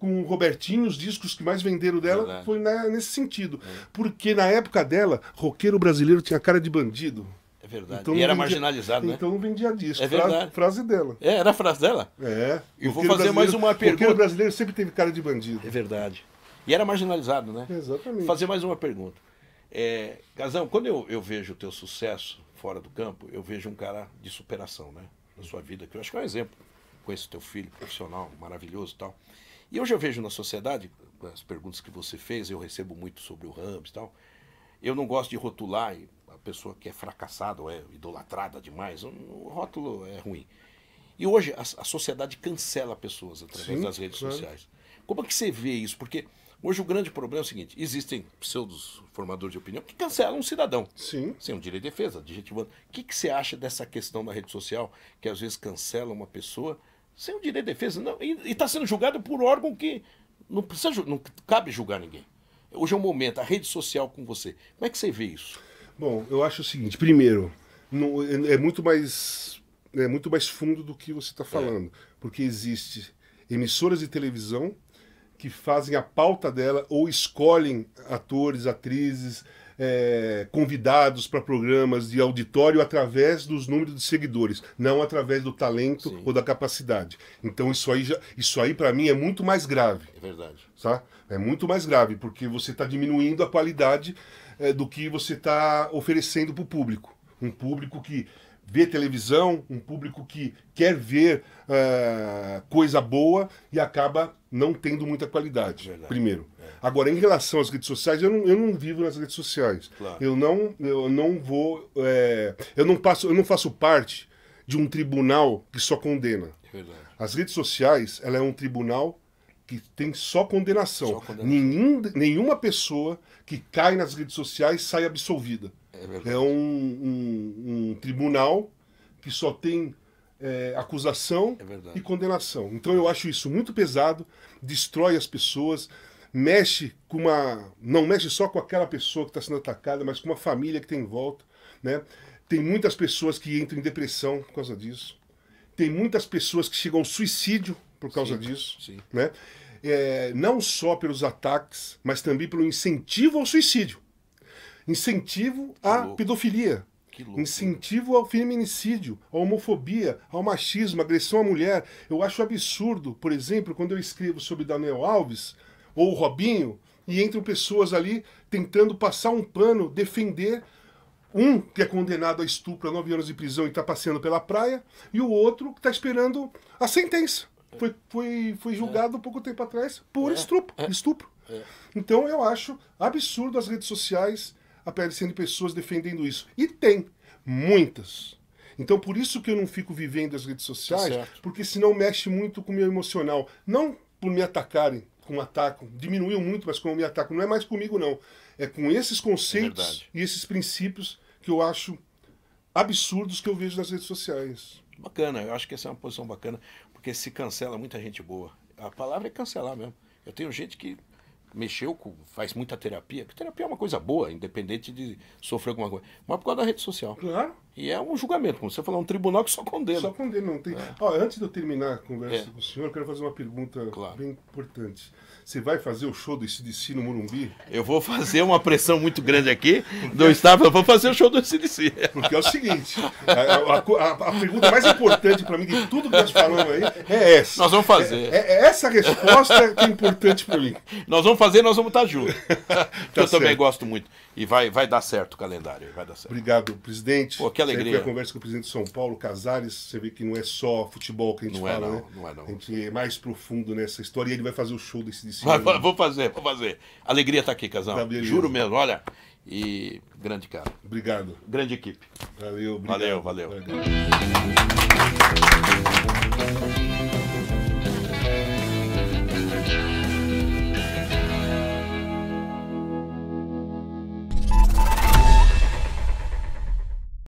com o Robertinho, os discos que mais venderam dela Verdade. foi na, nesse sentido. É. Porque na época dela, roqueiro brasileiro tinha cara de bandido. É verdade. Então, e era vendia, marginalizado, né? Então vendia disco. É verdade. Frase, frase dela. É, era a frase dela? É. Eu vou fazer mais uma pergunta. Roqueiro brasileiro sempre teve cara de bandido. É verdade. E era marginalizado, né? Exatamente. Vou fazer mais uma pergunta. É, quando eu, eu vejo o teu sucesso fora do campo, eu vejo um cara de superação, né? Na sua vida, que eu acho que é um exemplo. Conheço teu filho profissional, maravilhoso e tal. E hoje eu vejo na sociedade, as perguntas que você fez, eu recebo muito sobre o Rams e tal. Eu não gosto de rotular a pessoa que é fracassada ou é idolatrada demais. O rótulo é ruim. E hoje a, a sociedade cancela pessoas através Sim, das redes claro. sociais. Como é que você vê isso? Porque hoje o grande problema é o seguinte: existem pseudos formadores de opinião que cancelam um cidadão. Sim. Sem um direito de defesa, adjetivando. O que, que você acha dessa questão da rede social que às vezes cancela uma pessoa sem o direito de defesa. Não, e está sendo julgado por órgão que não, precisa, não cabe julgar ninguém. Hoje é o momento, a rede social com você. Como é que você vê isso? Bom, eu acho o seguinte: primeiro, é, é muito mais é muito mais fundo do que você está é. falando, é. porque existe emissoras de televisão que fazem a pauta dela ou escolhem atores, atrizes, é, convidados para programas de auditório através dos números de seguidores, não através do talento Sim. ou da capacidade. Então isso aí, já, isso aí para mim é muito mais grave. É verdade. Tá? É muito mais grave porque você está diminuindo a qualidade é, do que você está oferecendo para o público. Um público que vê televisão, um público que quer ver uh, coisa boa e acaba não tendo muita qualidade, Verdade. primeiro. É. Agora, em relação às redes sociais, eu não, eu não vivo nas redes sociais. Claro. Eu, não, eu não vou. É, eu, não passo, eu não faço parte de um tribunal que só condena. É verdade. As redes sociais, ela é um tribunal que tem só condenação. Só condenação. Nenhum, nenhuma pessoa que cai nas redes sociais sai absolvida. É, é um, um, um tribunal que só tem é, acusação é e condenação. Então eu acho isso muito pesado, destrói as pessoas, mexe com uma. não mexe só com aquela pessoa que está sendo atacada, mas com uma família que tem em volta. Né? Tem muitas pessoas que entram em depressão por causa disso. Tem muitas pessoas que chegam ao suicídio por causa sim, disso. Sim. Né? É, não só pelos ataques, mas também pelo incentivo ao suicídio. Incentivo tá à pedofilia. Incentivo ao feminicídio, à homofobia, ao machismo, agressão à mulher. Eu acho absurdo, por exemplo, quando eu escrevo sobre Daniel Alves ou Robinho e entram pessoas ali tentando passar um pano, defender um que é condenado a estupro a nove anos de prisão e está passeando pela praia, e o outro que está esperando a sentença. Foi, foi, foi julgado é. pouco tempo atrás por é, estupro. É, estupro. É. Então eu acho absurdo as redes sociais aparecendo pessoas defendendo isso. E tem muitas. Então, por isso que eu não fico vivendo as redes sociais, tá porque senão mexe muito com o meu emocional. Não por me atacarem, com ataque diminuiu muito, mas como me atacam, não é mais comigo, não. É com esses conceitos é e esses princípios que eu acho absurdos que eu vejo nas redes sociais. Bacana, eu acho que essa é uma posição bacana, porque se cancela muita gente boa. A palavra é cancelar mesmo. Eu tenho gente que mexeu com. faz muita terapia. Porque terapia é uma coisa boa, independente de sofrer alguma coisa. Mas por causa da rede social. Claro. E é um julgamento, como você falou, um tribunal que só condena. Só condena, não tem. É. Ó, antes de eu terminar a conversa é. com o senhor, eu quero fazer uma pergunta claro. bem importante. Você vai fazer o show do ICDC no Morumbi? Eu vou fazer uma pressão muito grande aqui Porque... do Estado, é- eu vou fazer o show do ICDC. Porque é o seguinte, a, a, a pergunta mais importante para mim de tudo que nós tá falamos aí é essa. Nós vamos fazer. É, é essa resposta que é importante para mim. Nós vamos fazer, nós vamos estar juntos. tá, tá eu certo. também gosto muito. E vai, vai dar certo o calendário. Vai dar certo. Obrigado, presidente. Pô, que alegria. Sempre a conversa com o presidente de São Paulo, Casares, você vê que não é só futebol que a gente não é fala, é, não, né? Não é, não. A gente é mais profundo nessa história e ele vai fazer o show desse de cima, né? Vou fazer, vou fazer. Alegria estar tá aqui, Casal. Tá Juro mesmo, olha. E grande cara. Obrigado. Grande equipe. Valeu, obrigado. Valeu, valeu. valeu.